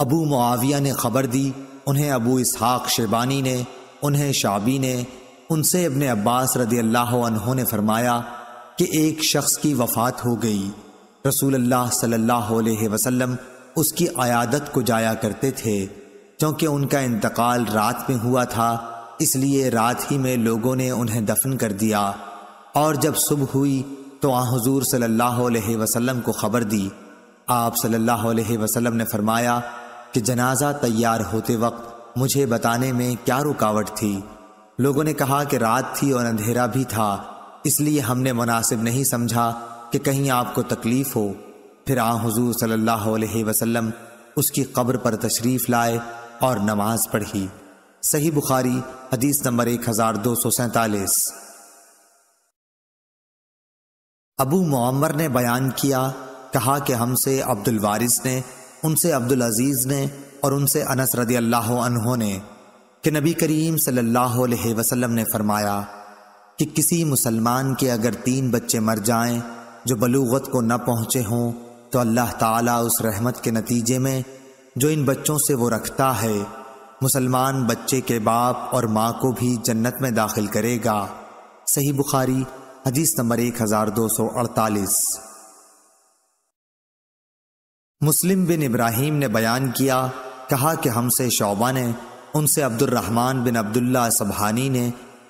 अबू मुआविया ने खबर दी उन्हें अबू इसहाक शेबानी ने उन्हें शाबी ने उनसे अपने अब्बास रदी अल्लाह ने फरमाया कि एक शख्स की वफात हो गई रसूल सल्लल्लाहु अलैहि वसल्लम उसकी आयादत को जाया करते थे क्योंकि उनका इंतकाल रात में हुआ था इसलिए रात ही में लोगों ने उन्हें दफन कर दिया और जब सुबह हुई तो आ हजूर सल्लल्लाहु अलैहि वसल्लम को खबर दी आप सल्लल्लाहु अलैहि वसल्लम ने फरमाया कि जनाजा तैयार होते वक्त मुझे बताने में क्या रुकावट थी लोगों ने कहा कि रात थी और अंधेरा भी था इसलिए हमने मुनासिब नहीं समझा कि कहीं आपको तकलीफ हो फिर आ हजूर सल्ला वसम उसकी कब्र पर तशरीफ़ लाए और नमाज पढ़ी सही बुखारी हदीस नंबर एक हजार दो सौ सैतालीस अबू मोमर ने बयान किया कहा कि हमसे अब्दुल वारिस ने उनसे अब्दुल अजीज ने और उनसे अनस रदी अल्लाह ने कि नबी करीम सल्लल्लाहु अलैहि वसल्लम ने फरमाया कि किसी मुसलमान के अगर तीन बच्चे मर जाएं जो बलूगत को न पहुंचे हों तो अल्लाह ताला उस रहमत के नतीजे में जो इन बच्चों से वो रखता है मुसलमान बच्चे के बाप और माँ को भी जन्नत में दाखिल करेगा सही बुखारी हदीस नंबर एक हजार दो सौ अड़तालीस मुस्लिम बिन इब्राहिम ने बयान किया कहा कि हमसे शोबा ने उनसे अब्दुलरहमान बिन अब्दुल्ला सबहानी ने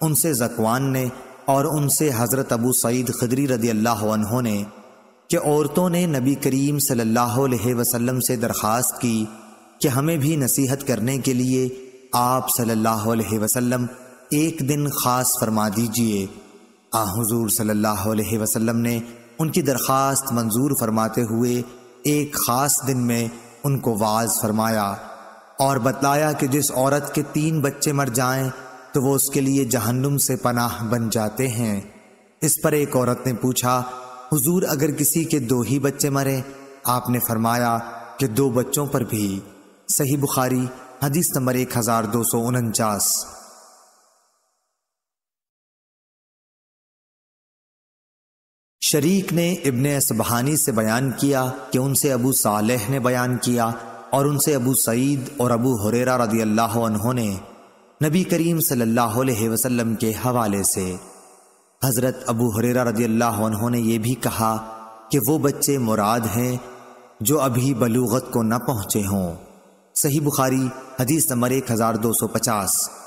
उनसे जकवान ने और उनसे हज़रत अबू सईद खदरी रदी अल्लाह ने कि औरतों ने नबी करीम सल्लल्लाहु अलैहि वसल्लम से दरख्वास्त की कि हमें भी नसीहत करने के लिए आप सल्लल्लाहु अलैहि वसल्लम एक दिन ख़ास फरमा दीजिए आ हुजूर सल्लल्लाहु अलैहि वसल्लम ने उनकी दरख्वास्त मंजूर फरमाते हुए एक ख़ास दिन में उनको वाज फरमाया और बतलाया कि जिस औरत के तीन बच्चे मर जाएं तो वो उसके लिए जहन्नुम से पनाह बन जाते हैं इस पर एक औरत ने पूछा हुजूर अगर किसी के दो ही बच्चे मरे आपने फरमाया कि दो बच्चों पर भी सही बुखारी हदीस नंबर एक हजार दो सौ उनचास शरीक ने इबन असबहानी से बयान किया कि उनसे अबू सालेह ने बयान किया और उनसे अबू सईद और अबू हुरेरा रदी अल्लाह उन्होंने नबी करीम सल्लल्लाहु अलैहि वसल्लम के हवाले से हज़रत अबू हुरेरा रदी अल्लाह ने यह भी कहा कि वो बच्चे मुराद हैं जो अभी बलूगत को न पहुँचे हों सही बुखारी हदीस नंबर एक हजार दो सौ पचास